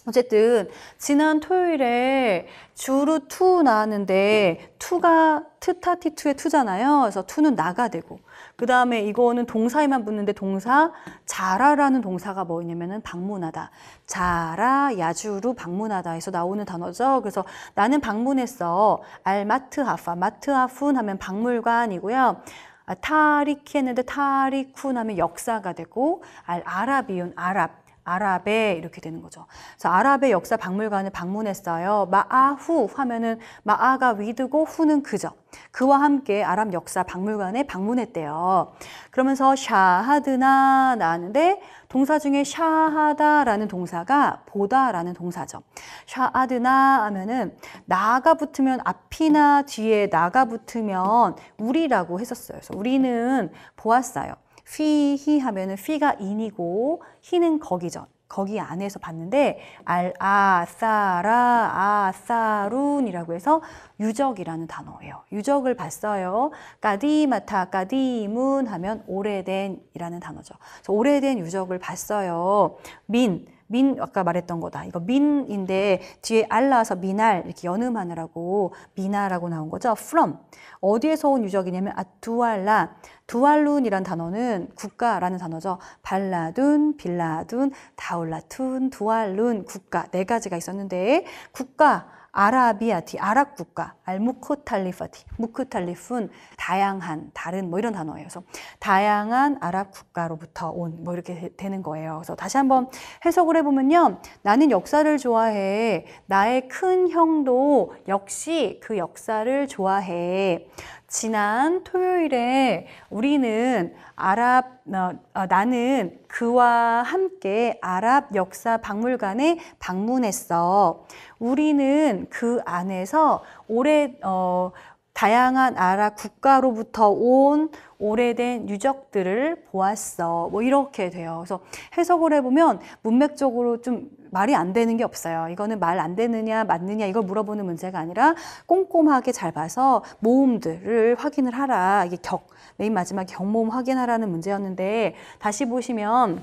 어쨌든 지난 토요일에 주루 투 나왔는데 투가 트타티투의 투잖아요. 그래서 투는 나가 되고 그 다음에 이거는 동사에만 붙는데 동사 자라라는 동사가 뭐냐면은 방문하다. 자라 야주루 방문하다 해서 나오는 단어죠. 그래서 나는 방문했어. 알마트 하파 마트 하푼 하면 박물관이고요. 아, 타리키 했는데 타리쿤 하면 역사가 되고 알아랍이온 아랍 아랍에 이렇게 되는 거죠. 그래서 아랍의 역사 박물관을 방문했어요. 마아후 하면은 마아가 위드고 후는 그죠. 그와 함께 아랍 역사 박물관에 방문했대요. 그러면서 샤하드나 나는데 동사 중에 샤하다라는 동사가 보다라는 동사죠. 샤하드나 하면은 나가 붙으면 앞이나 뒤에 나가 붙으면 우리라고 했었어요. 그래서 우리는 보았어요. f i 하면은 f 가 in이고 h 는 거기죠. 거기 안에서 봤는데 알 아사라 아사룬이라고 해서 유적이라는 단어예요. 유적을 봤어요. 까디마타 까디문 하면 오래된이라는 단어죠. 그래서 오래된 유적을 봤어요. 민민 아까 말했던 거다. 이거 민인데 뒤에 알라서 미날 이렇게 연음하느라고 미나라고 나온 거죠. from 어디에서 온 유적이냐면 아 두알라 두알룬이란 단어는 국가라는 단어죠. 발라둔, 빌라둔, 다올라툰, 두알룬, 국가 네 가지가 있었는데 국가 아라비아티, 아랍 국가, 알무코탈리파티, 무크탈리프는 다양한, 다른 뭐 이런 단어예요. 그래서 다양한 아랍 국가로부터 온 뭐 이렇게 되는 거예요. 그래서 다시 한번 해석을 해보면요. 나는 역사를 좋아해. 나의 큰 형도 역시 그 역사를 좋아해. 지난 토요일에 우리는 아랍, 어, 어, 나는 그와 함께 아랍 역사 박물관에 방문했어. 우리는 그 안에서 올해, 어, 다양한 아랍 국가로부터 온 오래된 유적들을 보았어. 뭐 이렇게 돼요. 그래서 해석을 해보면 문맥적으로 좀 말이 안 되는 게 없어요. 이거는 말 안 되느냐, 맞느냐 이걸 물어보는 문제가 아니라 꼼꼼하게 잘 봐서 모음들을 확인을 하라. 이게 격, 맨 마지막 경모음 확인하라는 문제였는데 다시 보시면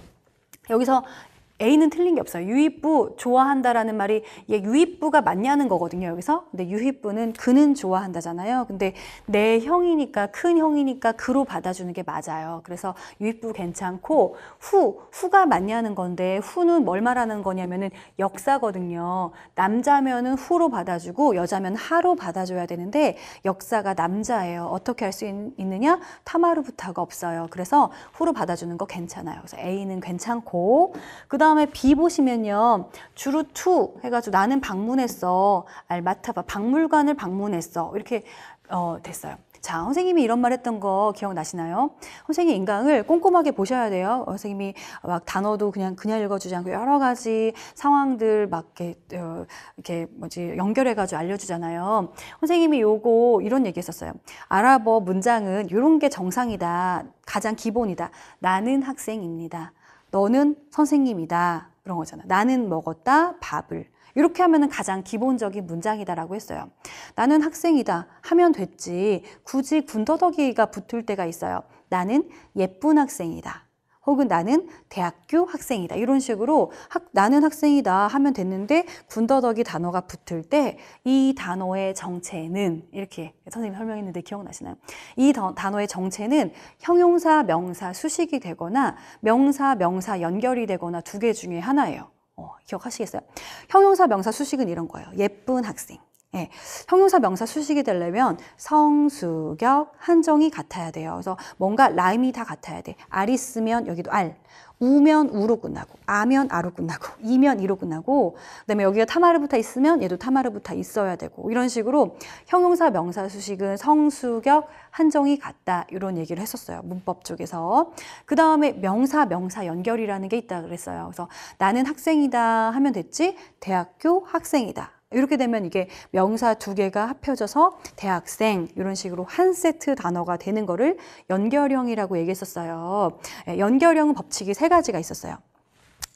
여기서 A는 틀린 게 없어요. 유입부 좋아한다라는 말이 얘 유입부가 맞냐는 거거든요. 여기서 근데 유입부는 그는 좋아한다잖아요. 근데 내 형이니까 큰 형이니까 그로 받아주는 게 맞아요. 그래서 유입부 괜찮고 후 후가 맞냐는 건데 후는 뭘 말하는 거냐면은 역사거든요. 남자면은 후로 받아주고 여자면 하로 받아줘야 되는데 역사가 남자예요. 어떻게 할 수 있느냐? 타마루부타가 없어요. 그래서 후로 받아주는 거 괜찮아요. 그래서 A는 괜찮고 그다음 다음에 B 보시면요. 주루 투 해가지고 나는 방문했어. 알마타바 박물관을 방문했어. 이렇게 어, 됐어요. 자, 선생님이 이런 말 했던 거 기억나시나요? 선생님 인강을 꼼꼼하게 보셔야 돼요. 선생님이 막 단어도 그냥 그냥 읽어주지 않고 여러 가지 상황들 막 이렇게, 어, 이렇게 뭐지 연결해가지고 알려주잖아요. 선생님이 요거 이런 얘기 했었어요. 아랍어 문장은 요런게 정상이다. 가장 기본이다. 나는 학생입니다. 너는 선생님이다. 그런 거잖아. 나는 먹었다. 밥을. 이렇게 하면은 가장 기본적인 문장이다라고 했어요. 나는 학생이다 하면 됐지. 굳이 군더더기가 붙을 때가 있어요. 나는 예쁜 학생이다. 혹은 나는 대학교 학생이다 이런 식으로 학, 나는 학생이다 하면 됐는데 군더더기 단어가 붙을 때 이 단어의 정체는 이렇게 선생님 이 설명했는데 기억나시나요? 이 더, 단어의 정체는 형용사, 명사, 수식이 되거나 명사, 명사 연결이 되거나 두 개 중에 하나예요. 어, 기억하시겠어요? 형용사, 명사, 수식은 이런 거예요. 예쁜 학생, 예, 형용사 명사 수식이 되려면 성수격 한정이 같아야 돼요. 그래서 뭔가 라임이 다 같아야 돼. 알이 쓰면 여기도 알, 우면 우로 끝나고, 아면 아로 끝나고, 이면 이로 끝나고, 그다음에 여기가 타마르부터 있으면 얘도 타마르부터 있어야 되고 이런 식으로 형용사 명사 수식은 성수격 한정이 같다 이런 얘기를 했었어요. 문법 쪽에서 그 다음에 명사 명사 연결이라는 게 있다 그랬어요. 그래서 나는 학생이다 하면 됐지 대학교 학생이다. 이렇게 되면 이게 명사 두 개가 합혀져서 대학생 이런 식으로 한 세트 단어가 되는 거를 연결형이라고 얘기했었어요. 예, 연결형 법칙이 세 가지가 있었어요.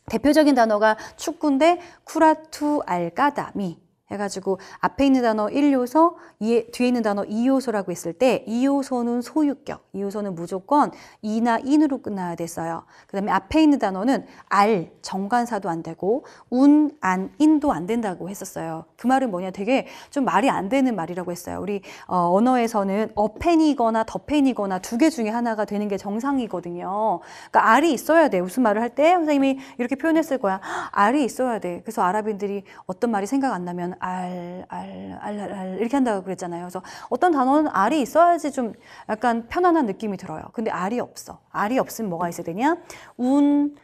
대표적인 단어가 축구인데 쿠라투 알까다미 해가지고 앞에 있는 단어 1요소, 뒤에 있는 단어 2요소라고 했을 때 2요소는 소유격, 2요소는 무조건 이나 인으로 끝나야 됐어요. 그 다음에 앞에 있는 단어는 알, 정관사도 안 되고 운, 안, 인도 안 된다고 했었어요. 그 말은 뭐냐 되게 좀 말이 안 되는 말이라고 했어요. 우리 어, 언어에서는 어펜이거나 더펜이거나 두 개 중에 하나가 되는 게 정상이거든요. 그러니까 알이 있어야 돼. 무슨 말을 할 때 선생님이 이렇게 표현했을 거야. 알이 있어야 돼. 그래서 아랍인들이 어떤 말이 생각 안 나면 알, 알, 알, 알 알 이렇게 한다고 그랬잖아요. 그래서 어떤 단어는 알이 있어야지 좀 약간 편안한 느낌이 들어요. 근데 알이 없어. 알이 없으면 뭐가 있어야 되냐? 운,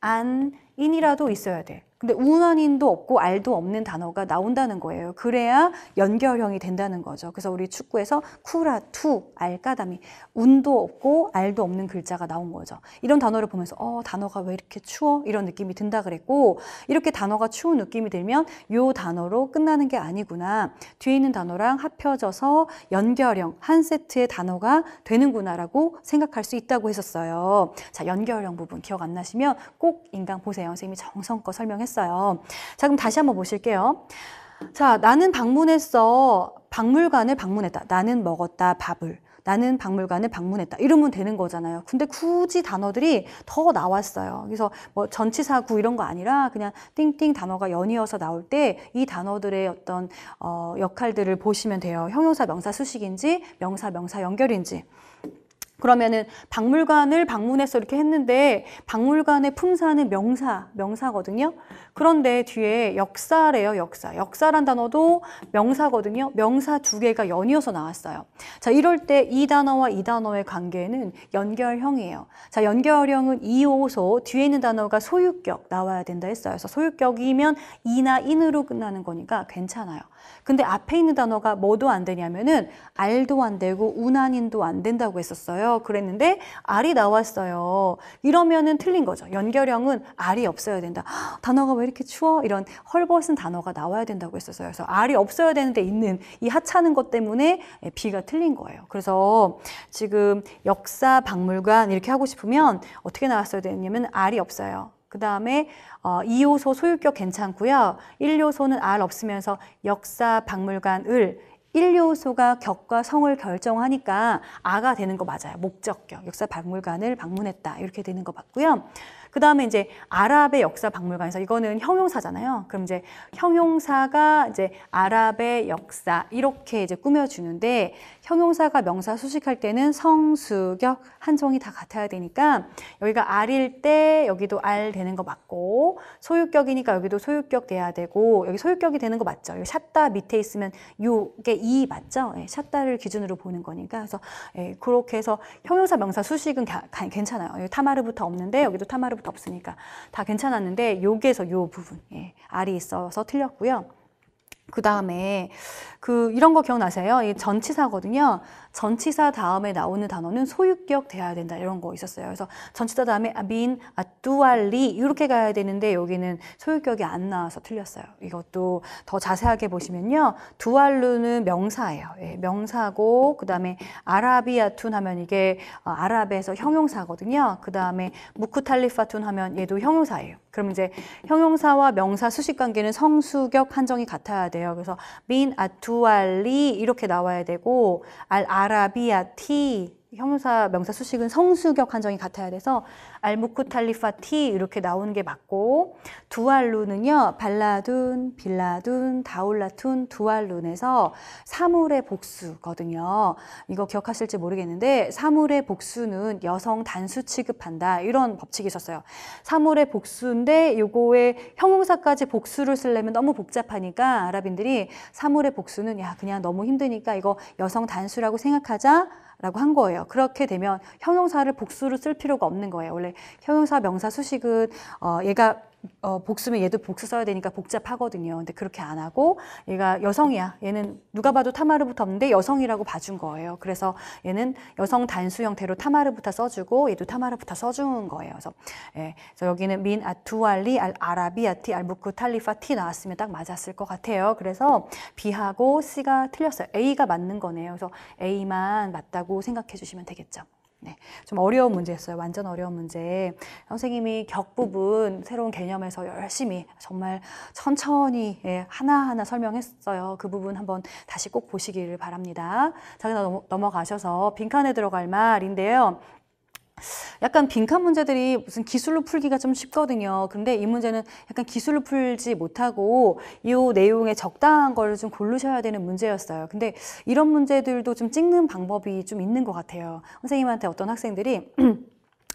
안, 인이라도 있어야 돼. 근데 운한인도 없고 알도 없는 단어가 나온다는 거예요. 그래야 연결형이 된다는 거죠. 그래서 우리 축구에서 쿠라, 투, 알까담이 운도 없고 알도 없는 글자가 나온 거죠. 이런 단어를 보면서 어 단어가 왜 이렇게 추워? 이런 느낌이 든다 그랬고 이렇게 단어가 추운 느낌이 들면 요 단어로 끝나는 게 아니구나. 뒤에 있는 단어랑 합혀져서 연결형 한 세트의 단어가 되는구나라고 생각할 수 있다고 했었어요. 자 연결형 부분 기억 안 나시면 꼭 인강 보세요. 선생님이 정성껏 설명했 했어요. 자, 그럼 다시 한번 보실게요. 자, 나는 방문했어. 박물관을 방문했다. 나는 먹었다. 밥을. 나는 박물관을 방문했다. 이러면 되는 거잖아요. 근데 굳이 단어들이 더 나왔어요. 그래서 뭐 전치사구 이런 거 아니라 그냥 띵띵 단어가 연이어서 나올 때 이 단어들의 어떤 어, 역할들을 보시면 돼요. 형용사 명사 수식인지 명사 명사 연결인지. 그러면은 박물관을 방문해서 이렇게 했는데 박물관의 품사는 명사, 명사거든요. 그런데 뒤에 역사래요, 역사. 역사란 단어도 명사거든요. 명사 두 개가 연이어서 나왔어요. 자, 이럴 때 이 단어와 이 단어의 관계는 연결형이에요. 자, 연결형은 이오소 뒤에 있는 단어가 소유격 나와야 된다 했어요. 그래서 소유격이면 이나 인으로 끝나는 거니까 괜찮아요. 근데 앞에 있는 단어가 뭐도 안 되냐면은 알도 안 되고 운한인도 안 된다고 했었어요. 그랬는데 알이 나왔어요. 이러면은 틀린 거죠. 연결형은 알이 없어야 된다. 단어가 왜 이렇게 추워? 이런 헐벗은 단어가 나와야 된다고 했었어요. 그래서 알이 없어야 되는데 있는 이 하찮은 것 때문에 비가 예, 틀린 거예요. 그래서 지금 역사 박물관 이렇게 하고 싶으면 어떻게 나왔어야 되냐면 알이 없어요. 그 다음에 어, 2요소 소유격 괜찮고요. 1요소는 알 없으면서 역사, 박물관, 을 1요소가 격과 성을 결정하니까 아가 되는 거 맞아요. 목적격, 역사 박물관을 방문했다 이렇게 되는 거 맞고요. 그 다음에 이제 아랍의 역사 박물관에서 이거는 형용사잖아요. 그럼 이제 형용사가 이제 아랍의 역사 이렇게 이제 꾸며주는데 형용사가 명사 수식할 때는 성, 수격, 한정이다 같아야 되니까 여기가 알일 때 여기도 알 되는 거 맞고 소유격이니까 여기도 소유격 돼야 되고 여기 소유격이 되는 거 맞죠? 여기 샷다 밑에 있으면 요게 이 맞죠? 예, 샷다를 기준으로 보는 거니까 그래서 예, 그렇게 해서 형용사 명사 수식은 가, 괜찮아요. 여기 타마르부터 없는데 여기도 타마르부터 없으니까 다 괜찮았는데 여기에서 요 부분 예, 알이 있어서 틀렸고요. 그 다음에 그 이런 거 기억나세요? 이 전치사거든요. 전치사 다음에 나오는 단어는 소유격 돼야 된다 이런 거 있었어요. 그래서 전치사 다음에 아민, 아뚜알리 이렇게 가야 되는데 여기는 소유격이 안 나와서 틀렸어요. 이것도 더 자세하게 보시면요. 두알루는 명사예요. 예, 명사고 그 다음에 아라비아툰 하면 이게 어, 아랍에서 형용사거든요. 그 다음에 무쿠탈리파툰 하면 얘도 형용사예요. 그럼 이제 형용사와 명사 수식 관계는 성수격 한정이 같아야 돼요. 그래서 min atuali 이렇게 나와야 되고 al arabiati 형용사 명사 수식은 성수격 한정이 같아야 돼서 알무쿠탈리파티 이렇게 나오는 게 맞고 두알룬은요 발라둔, 빌라둔, 다올라툰, 두알룬에서 사물의 복수거든요. 이거 기억하실지 모르겠는데 사물의 복수는 여성 단수 취급한다 이런 법칙이 있었어요. 사물의 복수인데 요거에 형용사까지 복수를 쓰려면 너무 복잡하니까 아랍인들이 사물의 복수는 야 그냥 너무 힘드니까 이거 여성 단수라고 생각하자. 라고 한 거예요. 그렇게 되면 형용사를 복수로 쓸 필요가 없는 거예요. 원래 형용사 명사 수식은 어, 얘가 어, 복수면 얘도 복수 써야 되니까 복잡하거든요. 근데 그렇게 안 하고 얘가 여성이야. 얘는 누가 봐도 타마르부터 없는데 여성이라고 봐준 거예요. 그래서 얘는 여성 단수 형태로 타마르부터 써주고 얘도 타마르부터 써준 거예요. 그래서, 예, 그래서 여기는 민 아투알리 알 아라비아티 알무쿠 탈리파 티 나왔으면 딱 맞았을 것 같아요. 그래서 B하고 C가 틀렸어요. A가 맞는 거네요. 그래서 A만 맞다고 생각해 주시면 되겠죠. 네, 좀 어려운 문제였어요. 완전 어려운 문제. 선생님이 격 부분 새로운 개념에서 열심히 정말 천천히 예, 하나하나 설명했어요. 그 부분 한번 다시 꼭 보시기를 바랍니다. 자, 넘어가셔서 빈칸에 들어갈 말인데요. 약간 빈칸 문제들이 무슨 기술로 풀기가 좀 쉽거든요. 그런데이 문제는 약간 기술로 풀지 못하고 이 내용에 적당한 걸 좀 고르셔야 되는 문제였어요. 근데 이런 문제들도 좀 찍는 방법이 좀 있는 것 같아요. 선생님한테 어떤 학생들이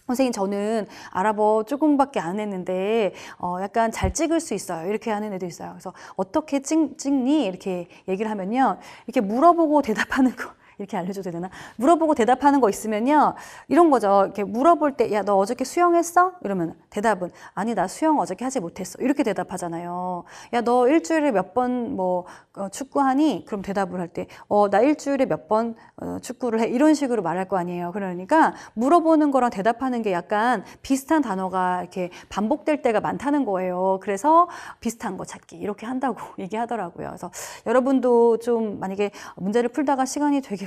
선생님 저는 아랍어 조금밖에 안 했는데 어 약간 잘 찍을 수 있어요 이렇게 하는 애도 있어요 그래서 어떻게 찍, 찍니 이렇게 얘기를 하면요 이렇게 물어보고 대답하는 거 이렇게 알려줘도 되나? 물어보고 대답하는 거 있으면요. 이런 거죠. 이렇게 물어볼 때, 야, 너 어저께 수영했어? 이러면 대답은, 아니, 나 수영 어저께 하지 못했어. 이렇게 대답하잖아요. 야, 너 일주일에 몇 번 뭐, 어, 축구하니? 그럼 대답을 할 때, 어, 나 일주일에 몇번 어, 축구를 해. 이런 식으로 말할 거 아니에요. 그러니까 물어보는 거랑 대답하는 게 약간 비슷한 단어가 이렇게 반복될 때가 많다는 거예요. 그래서 비슷한 거 찾기. 이렇게 한다고 얘기하더라고요. 그래서 여러분도 좀 만약에 문제를 풀다가 시간이 되게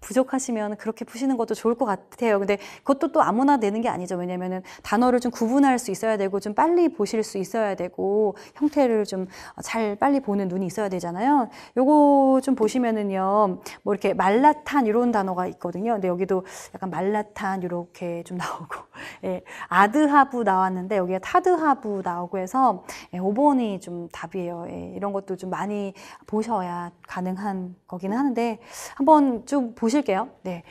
부족하시면 그렇게 푸시는 것도 좋을 것 같아요. 근데 그것도 또 아무나 되는 게 아니죠. 왜냐면은 단어를 좀 구분할 수 있어야 되고 좀 빨리 보실 수 있어야 되고 형태를 좀 잘 빨리 보는 눈이 있어야 되잖아요. 요거 좀 보시면은요. 뭐 이렇게 말라탄 이런 단어가 있거든요. 근데 여기도 약간 말라탄 이렇게 좀 나오고 예. 아드하부 나왔는데 여기에 타드하부 나오고 해서 예, 5번이 좀 답이에요. 예. 이런 것도 좀 많이 보셔야 가능한 거기는 하는데 한번 좀 보실게요. 네.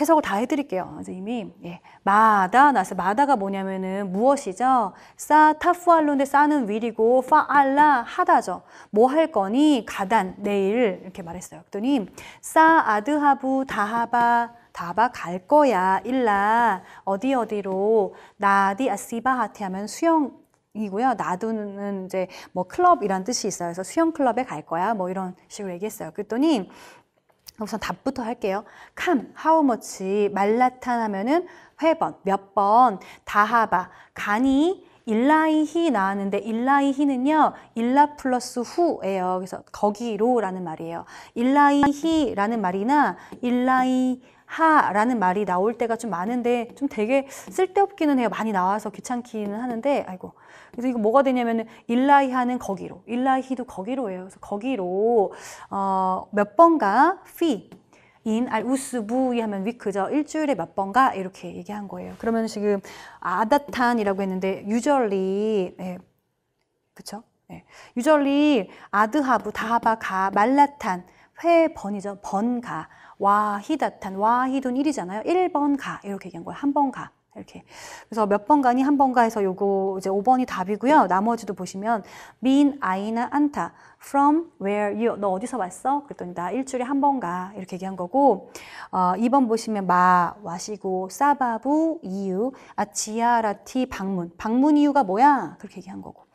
해석을 다 해드릴게요. 이미 예. 마다 나서 마다가 뭐냐면은 무엇이죠? 싸 타푸알론데 싸는 위리고 파알라 하다죠. 뭐 할 거니 가단 내일 이렇게 말했어요. 그랬더니 싸 아드하부 다하바 다바 갈 거야 일라 어디 어디로 나디 아시바하티 하면 수영 이고요. 나두는 이제 뭐 클럽이란 뜻이 있어요. 그래서 수영 클럽에 갈 거야. 뭐 이런 식으로 얘기했어요. 그랬더니 우선 답부터 할게요. 캄, 하우머치, 말라탄 하면은 회번, 몇 번, 다하바, 간이 일라이히 나왔는데 일라이히는요 일라 플러스 후예요. 그래서 거기로라는 말이에요. 일라이히라는 말이나 일라이 하라는 말이 나올 때가 좀 많은데 좀 되게 쓸데없기는 해요. 많이 나와서 귀찮기는 하는데 아이고 그래서 이거 뭐가 되냐면은 일라이하는 거기로, 일라이도 히 거기로예요. 그래서 거기로 어, 몇 번가 피 인, 알, 우스, 무이 하면 위크죠. 일주일에 몇 번가 이렇게 얘기한 거예요. 그러면 지금 아다탄이라고 했는데 유절리 네. 그쵸? 네. 유절리 아드하부, 다바가 말라탄 회번이죠. 번가 와히다탄 와히돈 일이잖아요 1번 가 이렇게 얘기한 거예요. 한 번 가. 이렇게. 그래서 몇 번가니 한 번가에서 요거 이제 5번이 답이고요. 나머지도 보시면 min 아이나 안타 from where you 너 어디서 왔어? 그랬더니 나 일주일에 한 번가 이렇게 얘기한 거고 어, 2번 보시면 마 와시고 사바부 이유 아치아라티 방문 방문 이유가 뭐야? 그렇게 얘기한 거고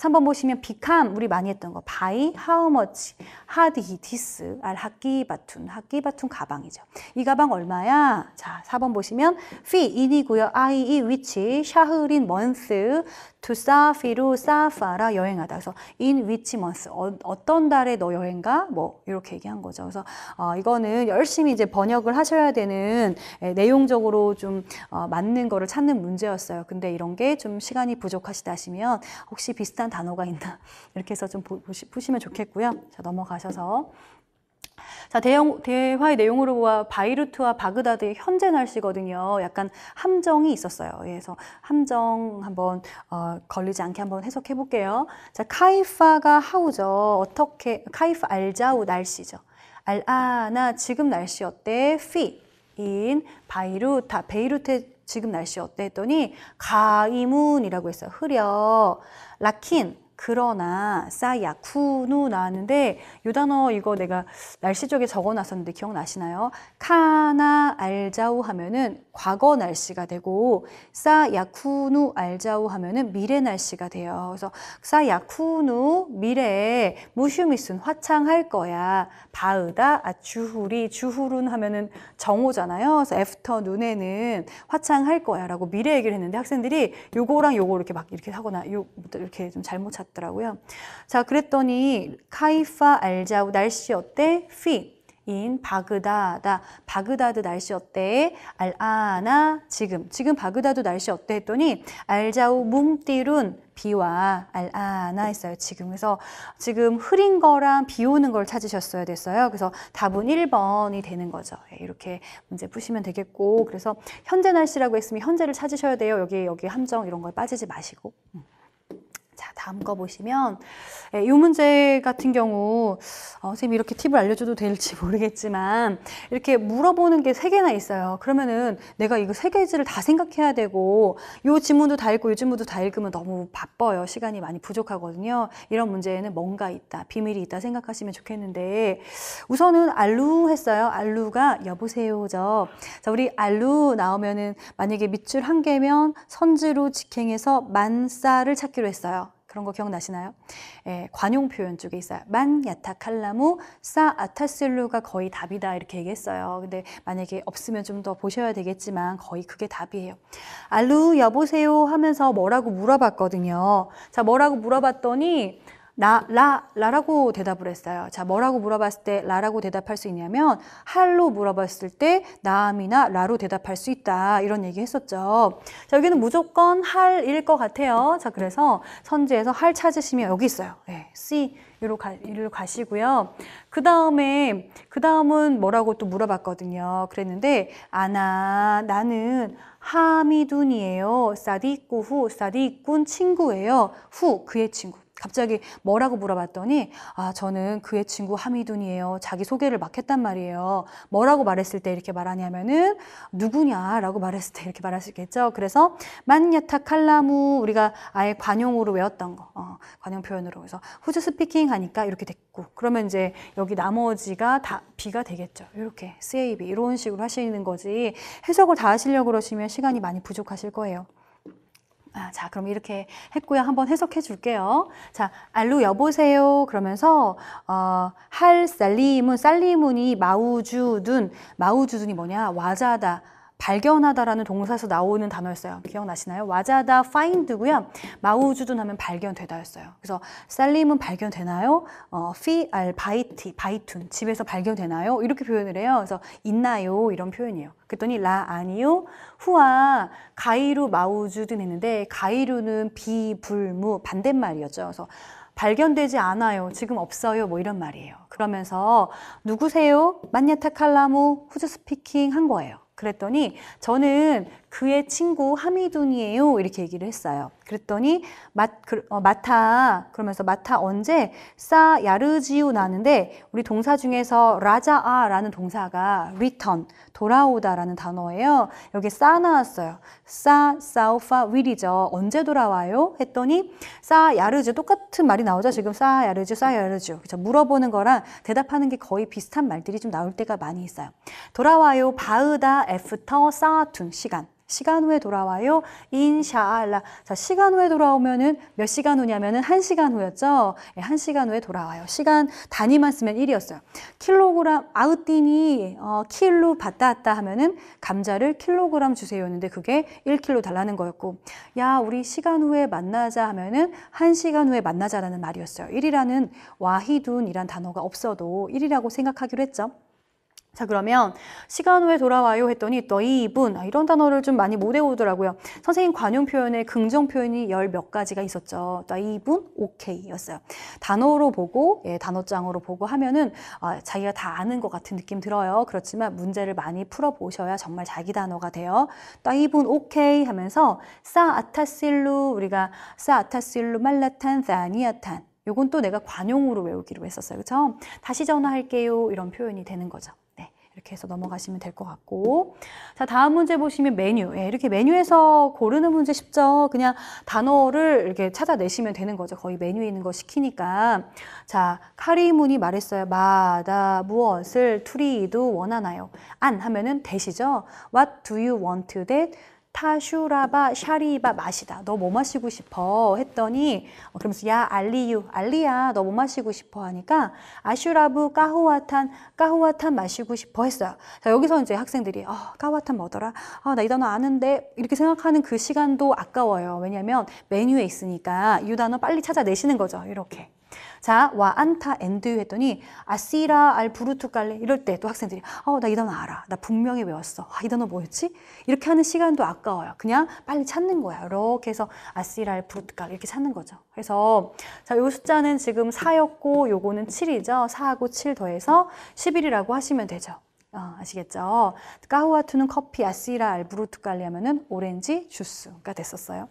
3번 보시면 become 우리 많이 했던 거 by, how much, had he, this, al 학기 바툰, 학기 바툰 가방이죠. 이 가방 얼마야? 자, 4번 보시면 fee in이고요. i, e, which, 샤흐린, month, to 사피루 사파라 여행하다. 그래서 in which month 어, 떤 달에 너 여행가? 뭐 이렇게 얘기한 거죠. 그래서 어, 이거는 열심히 이제 번역을 하셔야 되는 에, 예, 내용적으로 좀 어, 맞는 거를 찾는 문제였어요. 근데 이런 게 좀 시간이 부족하시다 시면 혹시 비슷한 단어가 있나 이렇게 해서 좀 보시, 보시면 좋겠고요. 자 넘어가셔서 자, 대형, 대화의 내용으로 보아 바이루트와 바그다드의 현재 날씨거든요. 약간 함정이 있었어요. 예, 그래서 함정 한번 어, 걸리지 않게 한번 해석해 볼게요. 자, 카이파가 하우죠. 어떻게 카이파 알자우 날씨죠. 알아나 지금 날씨 어때? 피인 바이루타 베이루트 지금 날씨 어때 했더니 가이문이라고 했어요. 흐려 라킨 그러나 사야쿠누 나왔는데 요 단어 이거 내가 날씨 쪽에 적어놨었는데 기억나시나요? 카나 알자우 하면은 과거 날씨가 되고 싸 야쿠누 알자우 하면은 미래 날씨가 돼요. 그래서 싸 야쿠누 미래에 무슈미순 화창할 거야. 바으다 아주후리 주후룬 하면은 정오잖아요. 그래서 애프터 눈에는 화창할 거야라고 미래 얘기를 했는데 학생들이 요거랑 요거 이렇게 막 이렇게 하거나 요 이렇게 좀 잘못 찾더라고요. 자, 그랬더니 카이파 알자우 날씨 어때? 피인 바그다다 바그다드 날씨 어때? 알아나 지금 지금 바그다드 날씨 어때 했더니 알자우 뭉띠룬 비와 알아나 했어요 지금 그래서 지금 흐린 거랑 비 오는 걸 찾으셨어야 됐어요 그래서 답은 1번이 되는 거죠 예, 이렇게 문제 푸시면 되겠고 그래서 현재 날씨라고 했으면 현재를 찾으셔야 돼요 여기 여기 함정 이런 걸 빠지지 마시고 음. 담궈 보시면 예, 이 문제 같은 경우 어, 선생님이 이렇게 팁을 알려줘도 될지 모르겠지만 이렇게 물어보는 게 세 개나 있어요. 그러면은 내가 이거 세 개지를 다 생각해야 되고 이지문도다 읽고 이 질문도 다 읽으면 너무 바빠요. 시간이 많이 부족하거든요. 이런 문제에는 뭔가 있다, 비밀이 있다 생각하시면 좋겠는데 우선은 알루 했어요. 알루가 여보세요죠. 자, 우리 알루 나오면은 만약에 밑줄 한 개면 선지로 직행해서 만사를 찾기로 했어요. 그런 거 기억나시나요? 예, 관용 표현 쪽에 있어요. 만 야타칼라무 사 아타슬루가 거의 답이다 이렇게 얘기했어요. 근데 만약에 없으면 좀 더 보셔야 되겠지만 거의 그게 답이에요. 알루 여보세요 하면서 뭐라고 물어봤거든요. 자 뭐라고 물어봤더니 나, 라, 라라고 대답을 했어요. 자, 뭐라고 물어봤을 때 라라고 대답할 수 있냐면, 할로 물어봤을 때나음이나 라로 대답할 수 있다. 이런 얘기 했었죠. 자, 여기는 무조건 할일 것 같아요. 자, 그래서 선지에서 할 찾으시면 여기 있어요. 네, C. 이로 가, 이로 가시고요. 그 다음에, 그 다음은 뭐라고 또 물어봤거든요. 그랬는데, 아나, 나는 하미둔이에요. 사디꾸후, 사디꾼 친구예요. 후, 그의 친구. 갑자기 뭐라고 물어봤더니 아 저는 그의 친구 하미둔이에요. 자기 소개를 막 했단 말이에요. 뭐라고 말했을 때 이렇게 말하냐면은 누구냐라고 말했을 때 이렇게 말할 수 있겠죠. 그래서 만야타 칼라무 우리가 아예 관용으로 외웠던 거 어, 관용 표현으로 그래서 후즈 스피킹 하니까 이렇게 됐고 그러면 이제 여기 나머지가 다비가 되겠죠. 이렇게 세이비 이런 식으로 하시는 거지 해석을 다 하시려고 그러시면 시간이 많이 부족하실 거예요. 아, 자, 그럼 이렇게 했고요. 한번 해석해 줄게요. 자, 알루 여보세요. 그러면서 어, 할 살리문 살리문이 마우주둔 마우주둔이 뭐냐? 와자다. 발견하다라는 동사에서 나오는 단어였어요. 기억나시나요? 와자다 find고요. 마우주둔 하면 발견되다였어요. 그래서 살림은 발견되나요? 어, 피 알바이티 바이툰 집에서 발견되나요? 이렇게 표현을 해요. 그래서 있나요? 이런 표현이에요. 그랬더니 라 아니요 후아 가이루 마우주둔 했는데 가이루는 비불무 반대말이었죠. 그래서 발견되지 않아요. 지금 없어요. 뭐 이런 말이에요. 그러면서 누구세요? 만냐타 칼라무 후즈 스피킹 한 거예요. 그랬더니 저는 그의 친구 하미둔이에요. 이렇게 얘기를 했어요. 그랬더니 마, 그, 어, 마타 그러면서 마타 언제 싸 야르지우 나는데 우리 동사 중에서 라자아라는 동사가 return 돌아오다라는 단어예요. 여기 싸 나왔어요. 싸 사우파 윌이죠. 언제 돌아와요? 했더니 싸 야르주 똑같은 말이 나오죠. 지금 싸 야르주 싸 야르주 그렇죠? 물어보는 거랑 대답하는 게 거의 비슷한 말들이 좀 나올 때가 많이 있어요. 돌아와요 바으다 애프터 싸아툰 시간 시간 후에 돌아와요. 인샤알라. 자, 시간 후에 돌아오면은 몇 시간 후냐면은 한 시간 후였죠. 예, 한 시간 후에 돌아와요. 시간 단위만 쓰면 1이었어요. 킬로그램 아웃띠니 어, 킬로 받다 왔다 하면은 감자를 킬로그램 주세요였는데 그게 1킬로 달라는 거였고 야 우리 시간 후에 만나자 하면은 한 시간 후에 만나자라는 말이었어요. 1이라는 와히둔이란 단어가 없어도 1이라고 생각하기로 했죠. 자 그러면 시간 후에 돌아와요 했더니 너희 이분 아, 이런 단어를 좀 많이 못 외우더라고요. 선생님 관용 표현에 긍정 표현이 열 몇 가지가 있었죠. 너희 이분 오케이였어요. 단어로 보고 예, 단어장으로 보고 하면은 아, 자기가 다 아는 것 같은 느낌 들어요. 그렇지만 문제를 많이 풀어보셔야 정말 자기 단어가 돼요. 너희 이분 오케이 하면서 사 아타실루 우리가 사 아타실루 말라탄 사니아탄 요건 또 내가 관용으로 외우기로 했었어요. 그렇죠? 다시 전화할게요 이런 표현이 되는 거죠. 이렇게 해서 넘어가시면 될 것 같고 자 다음 문제 보시면 메뉴 예, 이렇게 메뉴에서 고르는 문제 쉽죠 그냥 단어를 이렇게 찾아내시면 되는 거죠 거의 메뉴에 있는 거 시키니까 자 카리문이 말했어요 마다 무엇을 투리도 원하나요 안 하면은 대시죠 what do you want that 타슈라바 샤리바 마시다. 너 뭐 마시고 싶어? 했더니 어, 그러면서 야 알리유 알리야 너 뭐 마시고 싶어 하니까 아슈라브 까후와탄 까후와탄 마시고 싶어 했어요. 자 여기서 이제 학생들이 어, 아, 까후와탄 뭐더라? 아 나 이 단어 아는데 이렇게 생각하는 그 시간도 아까워요. 왜냐하면 메뉴에 있으니까 이 단어 빨리 찾아내시는 거죠. 이렇게. 자, 와 안타 엔드 했더니 아시라 알부루투 깔레 이럴 때 또 학생들이 어, 나 이 단어 알아. 나 분명히 외웠어. 아, 이 단어 뭐였지? 이렇게 하는 시간도 아까워요. 그냥 빨리 찾는 거야. 이렇게 해서 아시라 알부루투 깔레 이렇게 찾는 거죠. 그래서 자, 요 숫자는 지금 4였고 요거는 7이죠. 4하고 7 더해서 11이라고 하시면 되죠. 어, 아시겠죠? 까후아투는 커피, 아시라 알브루투 깔리 하면은 오렌지 주스가 됐었어요.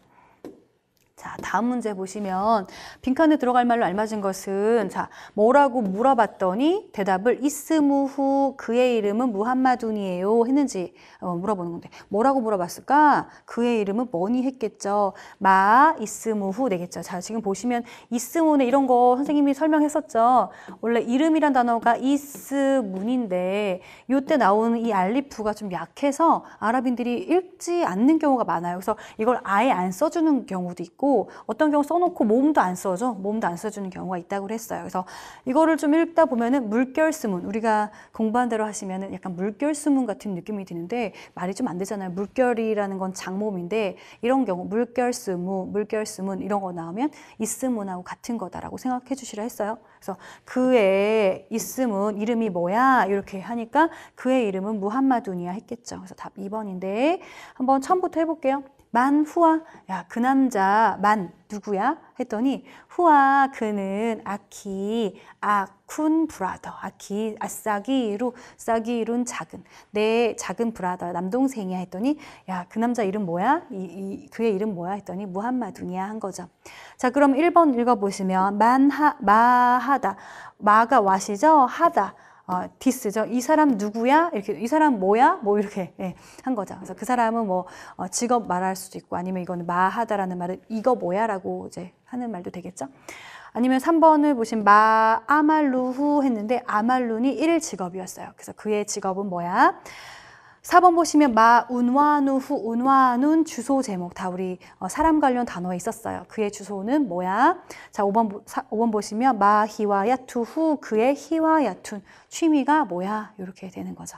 자, 다음 문제 보시면 빈칸에 들어갈 말로 알맞은 것은 자, 뭐라고 물어봤더니 대답을 이스무후 그의 이름은 무함마둔이에요 했는지 어, 물어보는 건데 뭐라고 물어봤을까? 그의 이름은 뭐니 했겠죠. 마 이스무후 되겠죠. 자, 지금 보시면 이스무는 이런 거 선생님이 설명했었죠. 원래 이름이란 단어가 이스문인데 요때 나오는 이 알리프가 좀 약해서 아랍인들이 읽지 않는 경우가 많아요. 그래서 이걸 아예 안 써주는 경우도 있고 쓰고 어떤 경우 써놓고 몸도 안 써줘. 몸도 안 써주는 경우가 있다고 그랬어요. 그래서 이거를 좀 읽다 보면은 물결수문 우리가 공부한 대로 하시면은 약간 물결수문 같은 느낌이 드는데 말이 좀 안 되잖아요. 물결이라는 건 장몸인데 이런 경우 물결수문 물결수문 이런 거 나오면 있음문하고 같은 거다라고 생각해 주시라 했어요. 그래서 그의 있음은 이름이 뭐야? 이렇게 하니까 그의 이름은 무함마둔이야 했겠죠. 그래서 답 2번인데 한번 처음부터 해볼게요. 만 후아 야 그 남자 만 누구야 했더니 후아 그는 아키 아쿤 브라더 아키 아싸기로 싸기룬 작은 내 작은 브라더 남동생이야 했더니 야 그 남자 이름 뭐야 이, 이 그의 이름 뭐야 했더니 무함마두니야한 거죠 자 그럼 1번 읽어보시면 만하 마하다 마가 와시죠 하다 어, 디스죠. 이 사람 누구야? 이렇게 이 사람 뭐야? 뭐 이렇게 예, 한 거죠. 그래서 그 사람은 뭐 어, 직업 말할 수도 있고 아니면 이거는 마하다라는 말은 이거 뭐야라고 이제 하는 말도 되겠죠. 아니면 3번을 보신 마 아말루후 했는데 아말루니 1일 직업이었어요. 그래서 그의 직업은 뭐야? 4번 보시면 마, 운완 누, 후, 운완운 주소 제목 다 우리 어, 사람 관련 단어에 있었어요. 그의 주소는 뭐야? 자, 5번, 5번 보시면 마, 희와 야투, 후, 그의 희와 야툰 취미가 뭐야? 이렇게 되는 거죠.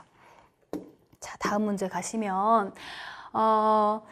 자, 다음 문제 가시면 어,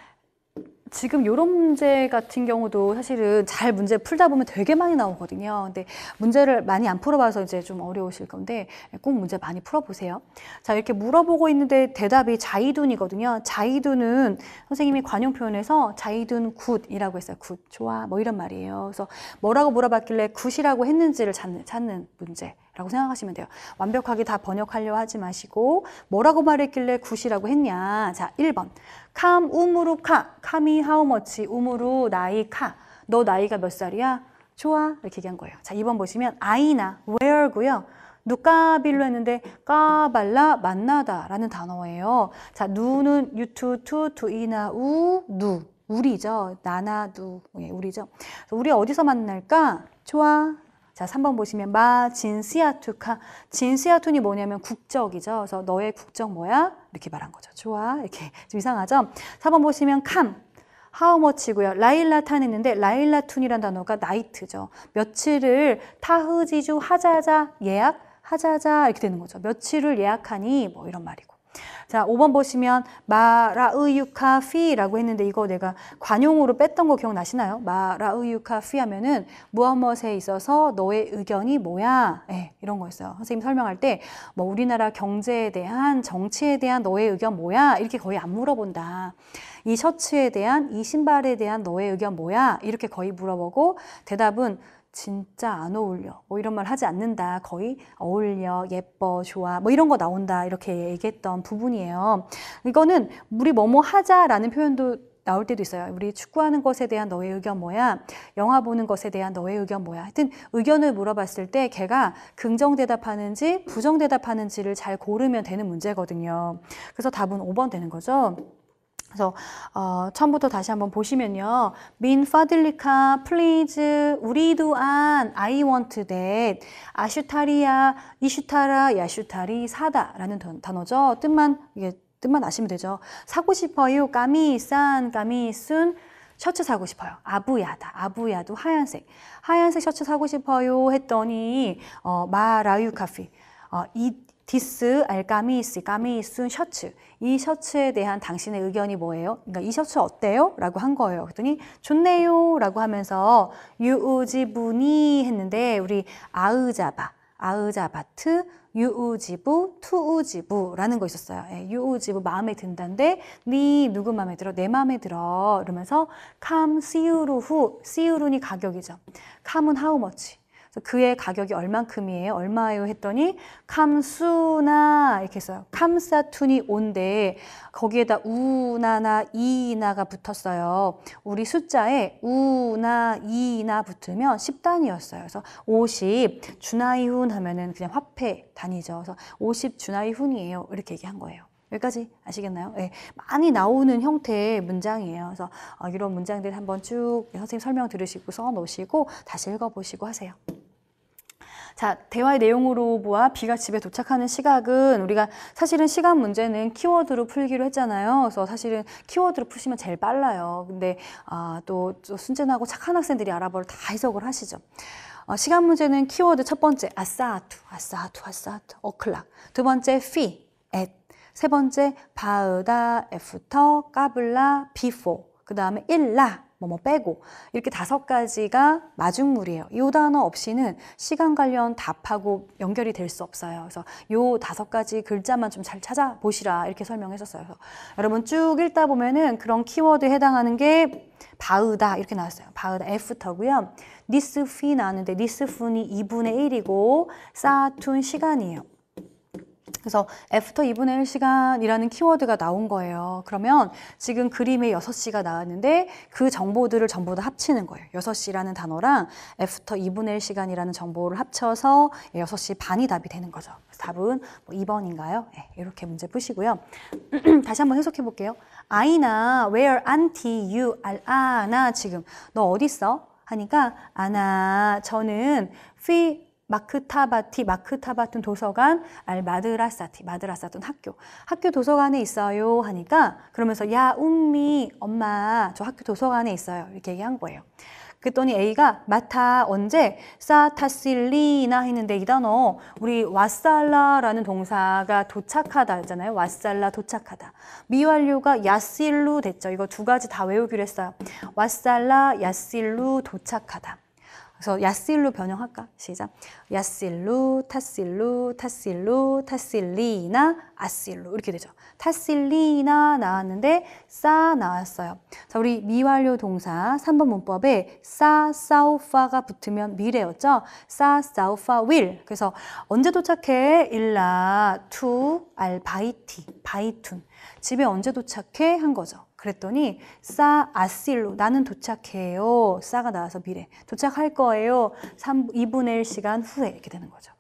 지금 요런 문제 같은 경우도 사실은 잘 문제 풀다 보면 되게 많이 나오거든요. 근데 문제를 많이 안 풀어봐서 이제 좀 어려우실 건데 꼭 문제 많이 풀어보세요. 자, 이렇게 물어보고 있는데 대답이 자이둔이거든요. 자이둔은 선생님이 관용 표현에서 자이둔 굿이라고 했어요. 굿, 좋아, 뭐 이런 말이에요. 그래서 뭐라고 물어봤길래 굿이라고 했는지를 찾는, 찾는 문제. 라고 생각하시면 돼요. 완벽하게 다 번역하려 하지 마시고 뭐라고 말했길래 굿이라고 했냐. 자, 1번. 캄 우무루 카 카미 하우머치 우무루 나이 카너 나이가 몇 살이야? 좋아 이렇게 얘기한 거예요 자 2번 보시면 아이나 where고요 누까빌로 했는데 까발라 만나다 라는 단어예요 자 누는 유투 투 투이나 우 누 우리죠 나나 누 예, 우리죠 우리 어디서 만날까? 좋아 자, 3번 보시면 마 진스야투카. 진스야툰이 뭐냐면 국적이죠. 그래서 너의 국적 뭐야? 이렇게 말한 거죠. 좋아. 이렇게 좀 이상하죠? 4번 보시면 캄. 하우머치고요. 라일라탄 했는데 라일라툰이란 단어가 나이트죠. 며칠을 타흐지주 하자자 예약 하자자 이렇게 되는 거죠. 며칠을 예약하니 뭐 이런 말이고. 자, 5번 보시면 마라의유카피라고 했는데 이거 내가 관용으로 뺐던 거 기억나시나요? 마라의유카피 하면은 무엇무엇에 있어서 너의 의견이 뭐야? 네, 이런 거였어요. 선생님 설명할 때 뭐 우리나라 경제에 대한 정치에 대한 너의 의견 뭐야? 이렇게 거의 안 물어본다. 이 셔츠에 대한 이 신발에 대한 너의 의견 뭐야? 이렇게 거의 물어보고 대답은 진짜 안 어울려 뭐 이런 말 하지 않는다 거의 어울려 예뻐 좋아 뭐 이런 거 나온다 이렇게 얘기했던 부분이에요 이거는 우리 뭐뭐 하자라는 표현도 나올 때도 있어요 우리 축구하는 것에 대한 너의 의견 뭐야 영화 보는 것에 대한 너의 의견 뭐야 하여튼 의견을 물어봤을 때 걔가 긍정 대답하는지 부정 대답하는지를 잘 고르면 되는 문제거든요 그래서 답은 5번 되는 거죠 그래서 어, 처음부터 다시 한번 보시면요. 민 파들리카 플리즈 우리도 안 아이 원 n t 아슈타리아 이슈타라 야슈타리 사다라는 단어죠. 뜻만 이게 뜻만 아시면 되죠. 사고 싶어요. 까미 싼 까미 순 셔츠 사고 싶어요. 아부야다. 아부야도 하얀색. 하얀색 셔츠 사고 싶어요. 했더니 어, 마라유 카피. 어, 이, 디스, 알까미스, 까미스 셔츠. 이 셔츠에 대한 당신의 의견이 뭐예요? 그러니까 이 셔츠 어때요? 라고 한 거예요. 그랬더니 좋네요. 라고 하면서 유우지분이 했는데 우리 아으자바, 아으자바트, 유우지부, 투우지부라는 거 있었어요. 예, 유우지부 마음에 든다인데 네 누구 마음에 들어? 내 마음에 들어. 이러면서 캄, 시우루후, 시우루니 가격이죠. 캄은 하우머치. 그의 래서그 가격이 얼만큼이에요? 얼마예요? 했더니 캄수나 이렇게 써요. 캄사툰이 온데 거기에다 우나나 이나가 붙었어요. 우리 숫자에 우나 이나 붙으면 10단이었어요. 그래서 50 주나이훈 하면은 그냥 화폐 단위죠. 그래서 50 주나이훈이에요. 이렇게 얘기한 거예요. 여기까지 아시겠나요? 네, 많이 나오는 형태의 문장이에요. 그래서 어, 이런 문장들 한번 쭉 선생님 설명 들으시고 써놓으시고 다시 읽어보시고 하세요. 자, 대화의 내용으로 보아 비가 집에 도착하는 시각은 우리가 사실은 시간 문제는 키워드로 풀기로 했잖아요. 그래서 사실은 키워드로 푸시면 제일 빨라요. 근데 아, 또 순진하고 착한 학생들이 알아볼 다 해석을 하시죠. 어, 시간 문제는 키워드 첫 번째 아싸아투, 아싸아투, 아싸아투, 어클락. 두 번째 피, 앳, 세 번째 바으다, 에프터, 까블라, 비포 그 다음에 일라 뭐 뭐 빼고 이렇게 다섯 가지가 마중물이에요. 이 단어 없이는 시간 관련 답하고 연결이 될 수 없어요. 그래서 요 다섯 가지 글자만 좀 잘 찾아보시라 이렇게 설명했었어요. 여러분 쭉 읽다 보면은 그런 키워드에 해당하는 게 바으다 이렇게 나왔어요. 바으다 애프터고요. 니스피 나왔는데 니스푼이 2분의 1이고 사툰 시간이에요. 그래서 after 2분의 1시간이라는 키워드가 나온 거예요. 그러면 지금 그림에 6시가 나왔는데 그 정보들을 전부 다 합치는 거예요. 6시라는 단어랑 after 2분의 1시간이라는 정보를 합쳐서 6시 반이 답이 되는 거죠. 답은 뭐 2번인가요? 네, 예, 이렇게 문제 푸시고요. 다시 한번 해석해 볼게요. I나 where, auntie, you, 알아나 지금 너 어디 있어? 하니까 아나 저는 f e e 마크타바티, 마크타바툰 도서관, 알 마드라사티, 마드라사툰 학교. 학교 도서관에 있어요 하니까 그러면서 야, 음미, 엄마, 저 학교 도서관에 있어요. 이렇게 얘기한 거예요. 그랬더니 A가 마타 언제 사타실리나 했는데 이 단어 우리 와살라라는 동사가 도착하다 했잖아요. 와살라 도착하다. 미완료가 야실루 됐죠. 이거 두 가지 다 외우기로 했어요. 와살라 야실루 도착하다. 그래서 야스일로 변형할까? 시작. 야스일루, 타스일루, 타스일루, 타스일리나, 아스일루 이렇게 되죠. 타스일리나 나왔는데 싸 나왔어요. 자, 우리 미완료 동사 3번 문법에 싸, 싸우파가 붙으면 미래였죠. 싸, 싸우파 윌. 그래서 언제 도착해? 일라, 투, 알, 바이티, 바이툰. 집에 언제 도착해? 한 거죠. 그랬더니 싸 아실로 나는 도착해요. 싸가 나와서 미래 도착할 거예요. 3, 2분의 1시간 후에 이렇게 되는 거죠.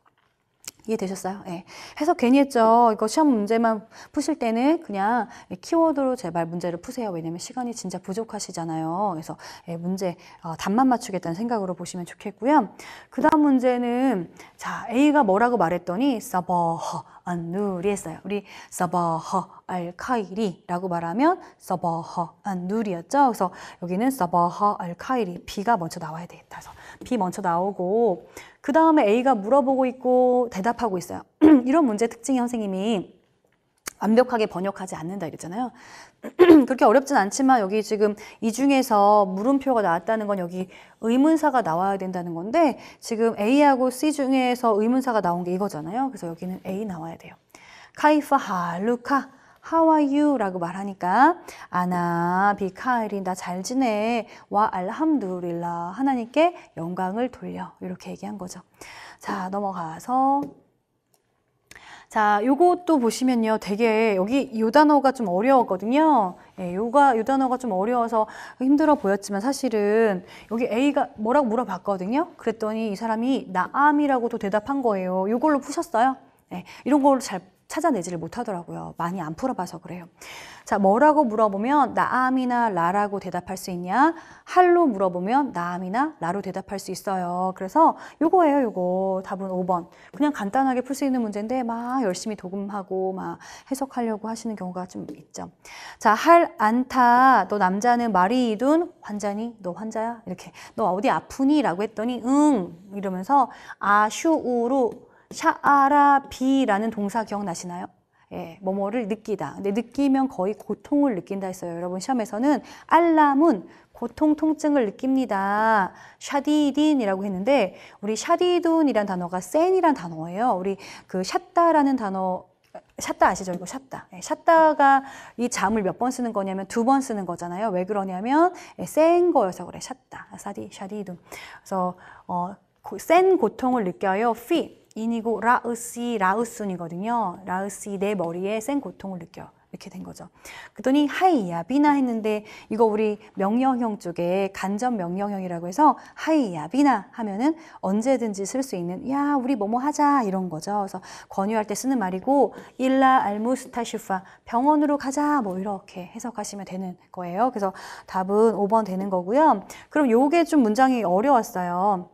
이해되셨어요? 예. 해석 괜히 했죠. 이거 시험 문제만 푸실 때는 그냥 키워드로 제발 문제를 푸세요. 왜냐면 시간이 진짜 부족하시잖아요. 그래서 예, 문제 어, 답만 맞추겠다는 생각으로 보시면 좋겠고요. 그 다음 문제는 자 A가 뭐라고 말했더니 서버허 안누리 했어요. 우리 서버허 알카이리라고 말하면 서버허 안누리였죠. 그래서 여기는 서버허 알카이리 B가 먼저 나와야 되겠다. 그래서 B 먼저 나오고 그 다음에 A가 물어보고 있고 대답하고 있어요. 이런 문제 특징이 선생님이 완벽하게 번역하지 않는다 이랬잖아요. 그렇게 어렵진 않지만 여기 지금 이 중에서 물음표가 나왔다는 건 여기 의문사가 나와야 된다는 건데 지금 A하고 C 중에서 의문사가 나온 게 이거잖아요. 그래서 여기는 A 나와야 돼요. 카이파 하루카 How are you? 라고 말하니까 아나 비카일이 나 잘 지내 와 알함두릴라 하나님께 영광을 돌려 이렇게 얘기한 거죠 자 넘어가서 자, 요것도 보시면요. 되게 여기 요 단어가 좀 어려웠거든요. 예, 요가 요 단어가 좀 어려워서 힘들어 보였지만 사실은 여기 A가 뭐라고 물어봤거든요. 그랬더니 이 사람이 나암이라고도 대답한 거예요. 요걸로 푸셨어요. 예, 이런 걸잘 찾아내지를 못하더라고요. 많이 안 풀어봐서 그래요. 자, 뭐라고 물어보면 나암이나 라라고 대답할 수 있냐? 할로 물어보면 나암이나 라로 대답할 수 있어요. 그래서 요거예요, 요거. 답은 5번. 그냥 간단하게 풀 수 있는 문제인데 막 열심히 도금하고 막 해석하려고 하시는 경우가 좀 있죠. 자, 할 안타. 너 남자는 말이 이둔 환자니? 너 환자야? 이렇게. 너 어디 아프니? 라고 했더니 응 이러면서 아슈우로 샤아라비라는 동사 기억나시나요? 예, 뭐뭐를 느끼다. 근데 느끼면 거의 고통을 느낀다 했어요. 여러분 시험에서는 알람은 고통 통증을 느낍니다. 샤디딘이라고 했는데 우리 샤디둔이란 단어가 센이란 단어예요. 우리 그 샷다라는 단어 샷다 아시죠? 이거 샷다. 샷다가 예, 이 잠을 몇 번 쓰는 거냐면 두 번 쓰는 거잖아요. 왜 그러냐면 예, 센 거여서 그래. 샷다. 샤디 샤디둔. 그래서 어, 센 고통을 느껴요. 피 인이고 라으시 라으순이거든요. 라으시 내 머리에 센 고통을 느껴. 이렇게 된 거죠. 그랬더니 하이야 비나 했는데 이거 우리 명령형 쪽에 간접 명령형이라고 해서 하이야 비나 하면은 언제든지 쓸 수 있는 야 우리 뭐뭐 하자 이런 거죠. 그래서 권유할 때 쓰는 말이고 일라 알무스타슈파 병원으로 가자 뭐 이렇게 해석하시면 되는 거예요. 그래서 답은 5번 되는 거고요. 그럼 요게 좀 문장이 어려웠어요.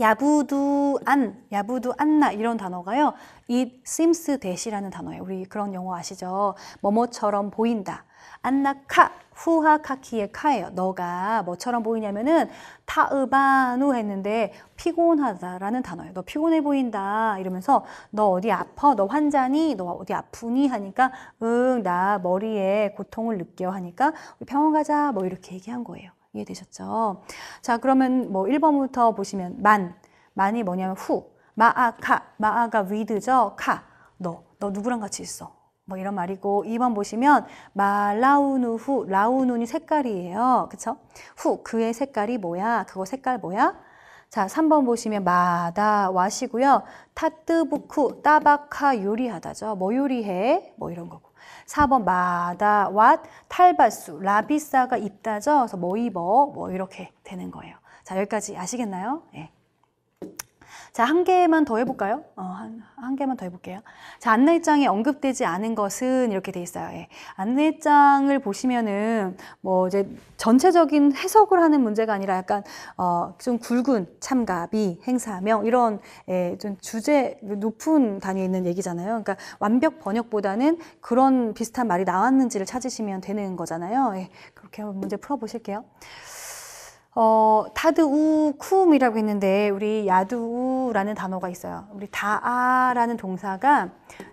야부두안, 야부두안나 이런 단어가요. 이 seems 대시라는 단어예요. 우리 그런 영어 아시죠? 뭐뭐처럼 보인다. 안나카 후하카키의 카예요. 너가 뭐처럼 보이냐면은 타으바누 했는데 피곤하다라는 단어예요. 너 피곤해 보인다 이러면서 너 어디 아파? 너 환자니? 너 어디 아프니? 하니까 응 나 머리에 고통을 느껴 하니까 우리 병원 가자 뭐 이렇게 얘기한 거예요. 이해되셨죠? 자, 그러면 뭐 1번부터 보시면 만, 만이 뭐냐면 후, 마아, 카, 마아가 위드죠? 카, 너, 너 누구랑 같이 있어? 뭐 이런 말이고 2번 보시면 마라우누후라우누니 색깔이에요. 그쵸? 후 그의 색깔이 뭐야? 그거 색깔 뭐야? 자 3번 보시면 마다 와시고요. 타뜨부쿠 따박하 요리하다죠. 뭐 요리해? 뭐 이런 거고. 4번 마다, 왓, 탈바수, 라비사가 입다죠. 그래서 뭐 입어, 뭐 이렇게 되는 거예요. 자, 여기까지 아시겠나요? 예. 자, 한 개만 더 해볼까요? 어, 한, 한 개만 더 해볼게요. 자, 안내장에 언급되지 않은 것은 이렇게 돼 있어요. 예. 안내장을 보시면은 뭐 이제 전체적인 해석을 하는 문제가 아니라 약간 어, 좀 굵은 참가비, 행사명 이런 예, 좀 주제 높은 단위에 있는 얘기잖아요. 그러니까 완벽 번역보다는 그런 비슷한 말이 나왔는지를 찾으시면 되는 거잖아요. 예, 그렇게 한번 문제 풀어보실게요. 어, 타드우쿰이라고 했는데 우리 야두우라는 단어가 있어요. 우리 다아라는 동사가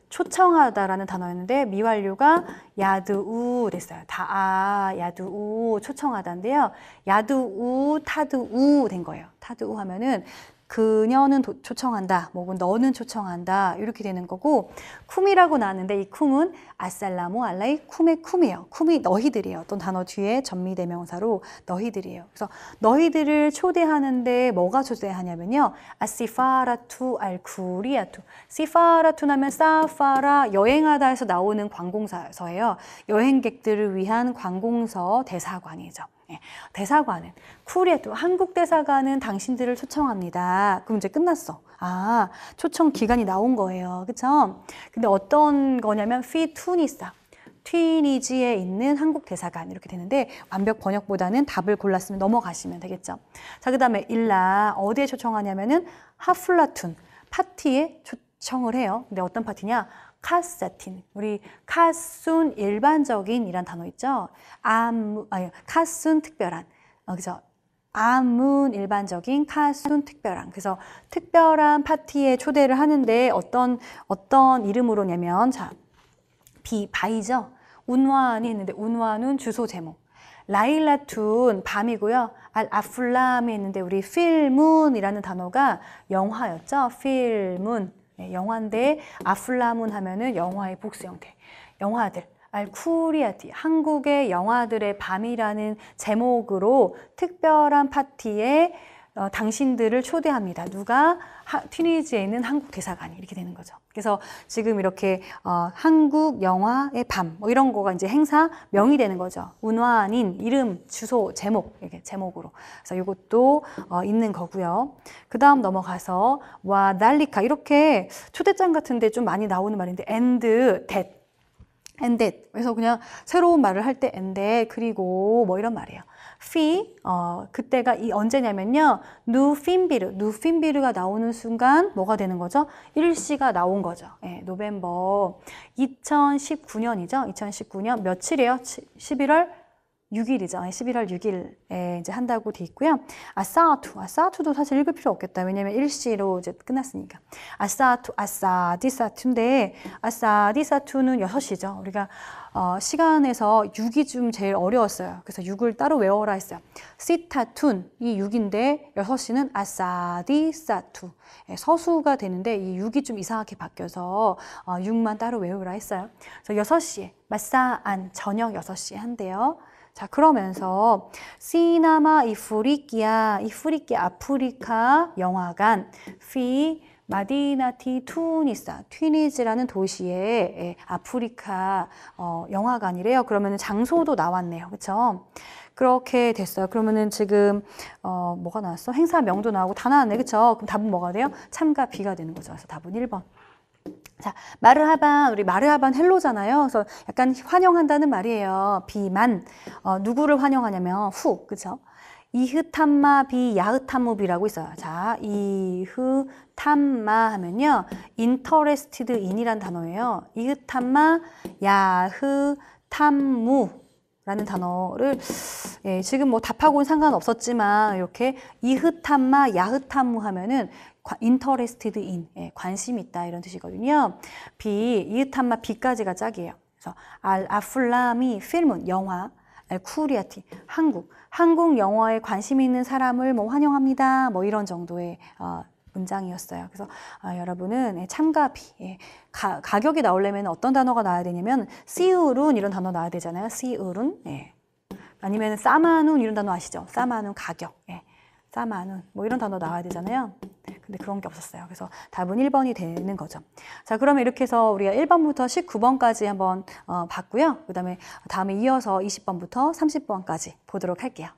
초청하다라는 단어였는데 미완료가 야두우 랬어요 다아, 야두우, 초청하다인데요. 야두우, 타드우 된 거예요. 타드우 하면은 그녀는 도, 초청한다, 뭐 너는 초청한다 이렇게 되는 거고 쿰이라고 나왔는데 이 쿰은 아살라모 알라이 쿠메 쿠미요. 쿠미 너희들이에요. 어떤 단어 뒤에 전미대명사로 너희들이에요. 그래서 너희들을 초대하는데 뭐가 초대하냐면요. 아시파라투 알쿠리아투. 시파라투 나면 사파라 여행하다 해서 나오는 관공서예요. 여행객들을 위한 관공서 대사관이죠. 예, 대사관은 쿠리에또 한국 대사관은 당신들을 초청합니다. 그럼 이제 끝났어. 아 초청 기간이 나온 거예요, 그쵸 근데 어떤 거냐면 fee t 투니사 튀니지에 있는 한국 대사관 이렇게 되는데 완벽 번역보다는 답을 골랐으면 넘어가시면 되겠죠. 자, 그 다음에 일라 어디에 초청하냐면은 하플라툰 파티에 초청을 해요. 근데 어떤 파티냐? 카사틴 우리 카순 일반적인 이란 단어 있죠. 아무 아니 카순 특별한 어, 그죠. 아문 일반적인 카순 특별한 그래서 특별한 파티에 초대를 하는데 어떤 어떤 이름으로냐면 자 비, 바이죠? 운완이 했는데 운완은 주소 제목. 라일라툰 밤이고요. 알 아플람이 했는데 우리 필문이라는 단어가 영화였죠. 필문. 네, 영화인데 아플라문 하면은 영화의 복수 형태. 영화들. 알쿠리아티 한국의 영화들의 밤이라는 제목으로 특별한 파티에 어, 당신들을 초대합니다. 누가 하, 튀니지에 있는 한국 대사관이 이렇게 되는 거죠. 그래서 지금 이렇게 어, 한국 영화의 밤 뭐 이런 거가 이제 행사 명이 되는 거죠. 운환인 이름, 주소, 제목 이렇게 제목으로. 그래서 이것도 어, 있는 거고요. 그 다음 넘어가서 와 날리카 이렇게 초대장 같은데 좀 많이 나오는 말인데 and that and that 그래서 그냥 새로운 말을 할때 and that 그리고 뭐 이런 말이에요. 피, 어, 그때가 이 언제냐면요. 누핀비르, 누핀비르가 나오는 순간 뭐가 되는 거죠? 일시가 나온 거죠. 예, 노벤버 2019년이죠. 2019년 며칠이에요? 11월 6일이죠. 11월 6일에 이제 한다고 돼 있고요. 아싸투, 아싸투도 사실 읽을 필요 없겠다. 왜냐면 일시로 이제 끝났으니까. 아싸투, 아싸디사투인데, 아싸디사투는 6시죠. 우리가, 어, 시간에서 6이 좀 제일 어려웠어요. 그래서 6을 따로 외워라 했어요. 시타툰, 이 6인데, 6시는 아싸디사투. 예, 서수가 되는데, 이 6이 좀 이상하게 바뀌어서, 어, 6만 따로 외우라 했어요. 그래서 6시에, 마사안, 저녁 6시에 한대요. 자, 그러면서 시나마 이프리키아, 이프리키 아프리카 영화관 피 마디나티 투니사, 튀니즈라는 도시의 예, 아프리카 어, 영화관이래요. 그러면 장소도 나왔네요. 그렇죠? 그렇게 됐어요. 그러면은 지금 어, 뭐가 나왔어? 행사명도 나오고 다 나왔네. 그렇죠? 그럼 답은 뭐가 돼요? 참가비가 되는 거죠. 그래서 답은 1번. 자, 마르하반, 우리 마르하반 헬로잖아요. 그래서 약간 환영한다는 말이에요. 비만. 어, 누구를 환영하냐면 후, 그쵸? 이흐탐마 비야흐탐무비라고 있어요. 자, 이흐탐마 하면요. 인터레스티드 인이란 단어예요. 이흐탐마 야흐탐무 라는 단어를 예, 지금 뭐 답하고는 상관없었지만 이렇게 이흐탐마 야흐탐무 하면은 인터레스티드 인 관심 있다 이런 뜻이거든요. B 이읒한마 B까지가 짝이에요. 그래서 알아플라미 필문 영화 쿠리아티 한국 한국 영화에 관심 있는 사람을 뭐 환영합니다 뭐 이런 정도의 어, 문장이었어요. 그래서 아, 여러분은 예, 참가비 예, 가, 격이 나오려면 어떤 단어가 나와야 되냐면 시우룬 이런 단어 나와야 되잖아요. 시우룬 예. 아니면 싸마눈 이런 단어 아시죠? 싸마눈 가격 예. 4만 원, 뭐 이런 단어 나와야 되잖아요. 근데 그런 게 없었어요. 그래서 답은 1번이 되는 거죠. 자, 그러면 이렇게 해서 우리가 1번부터 19번까지 한번 어, 봤고요. 그 다음에 다음에 이어서 20번부터 30번까지 보도록 할게요.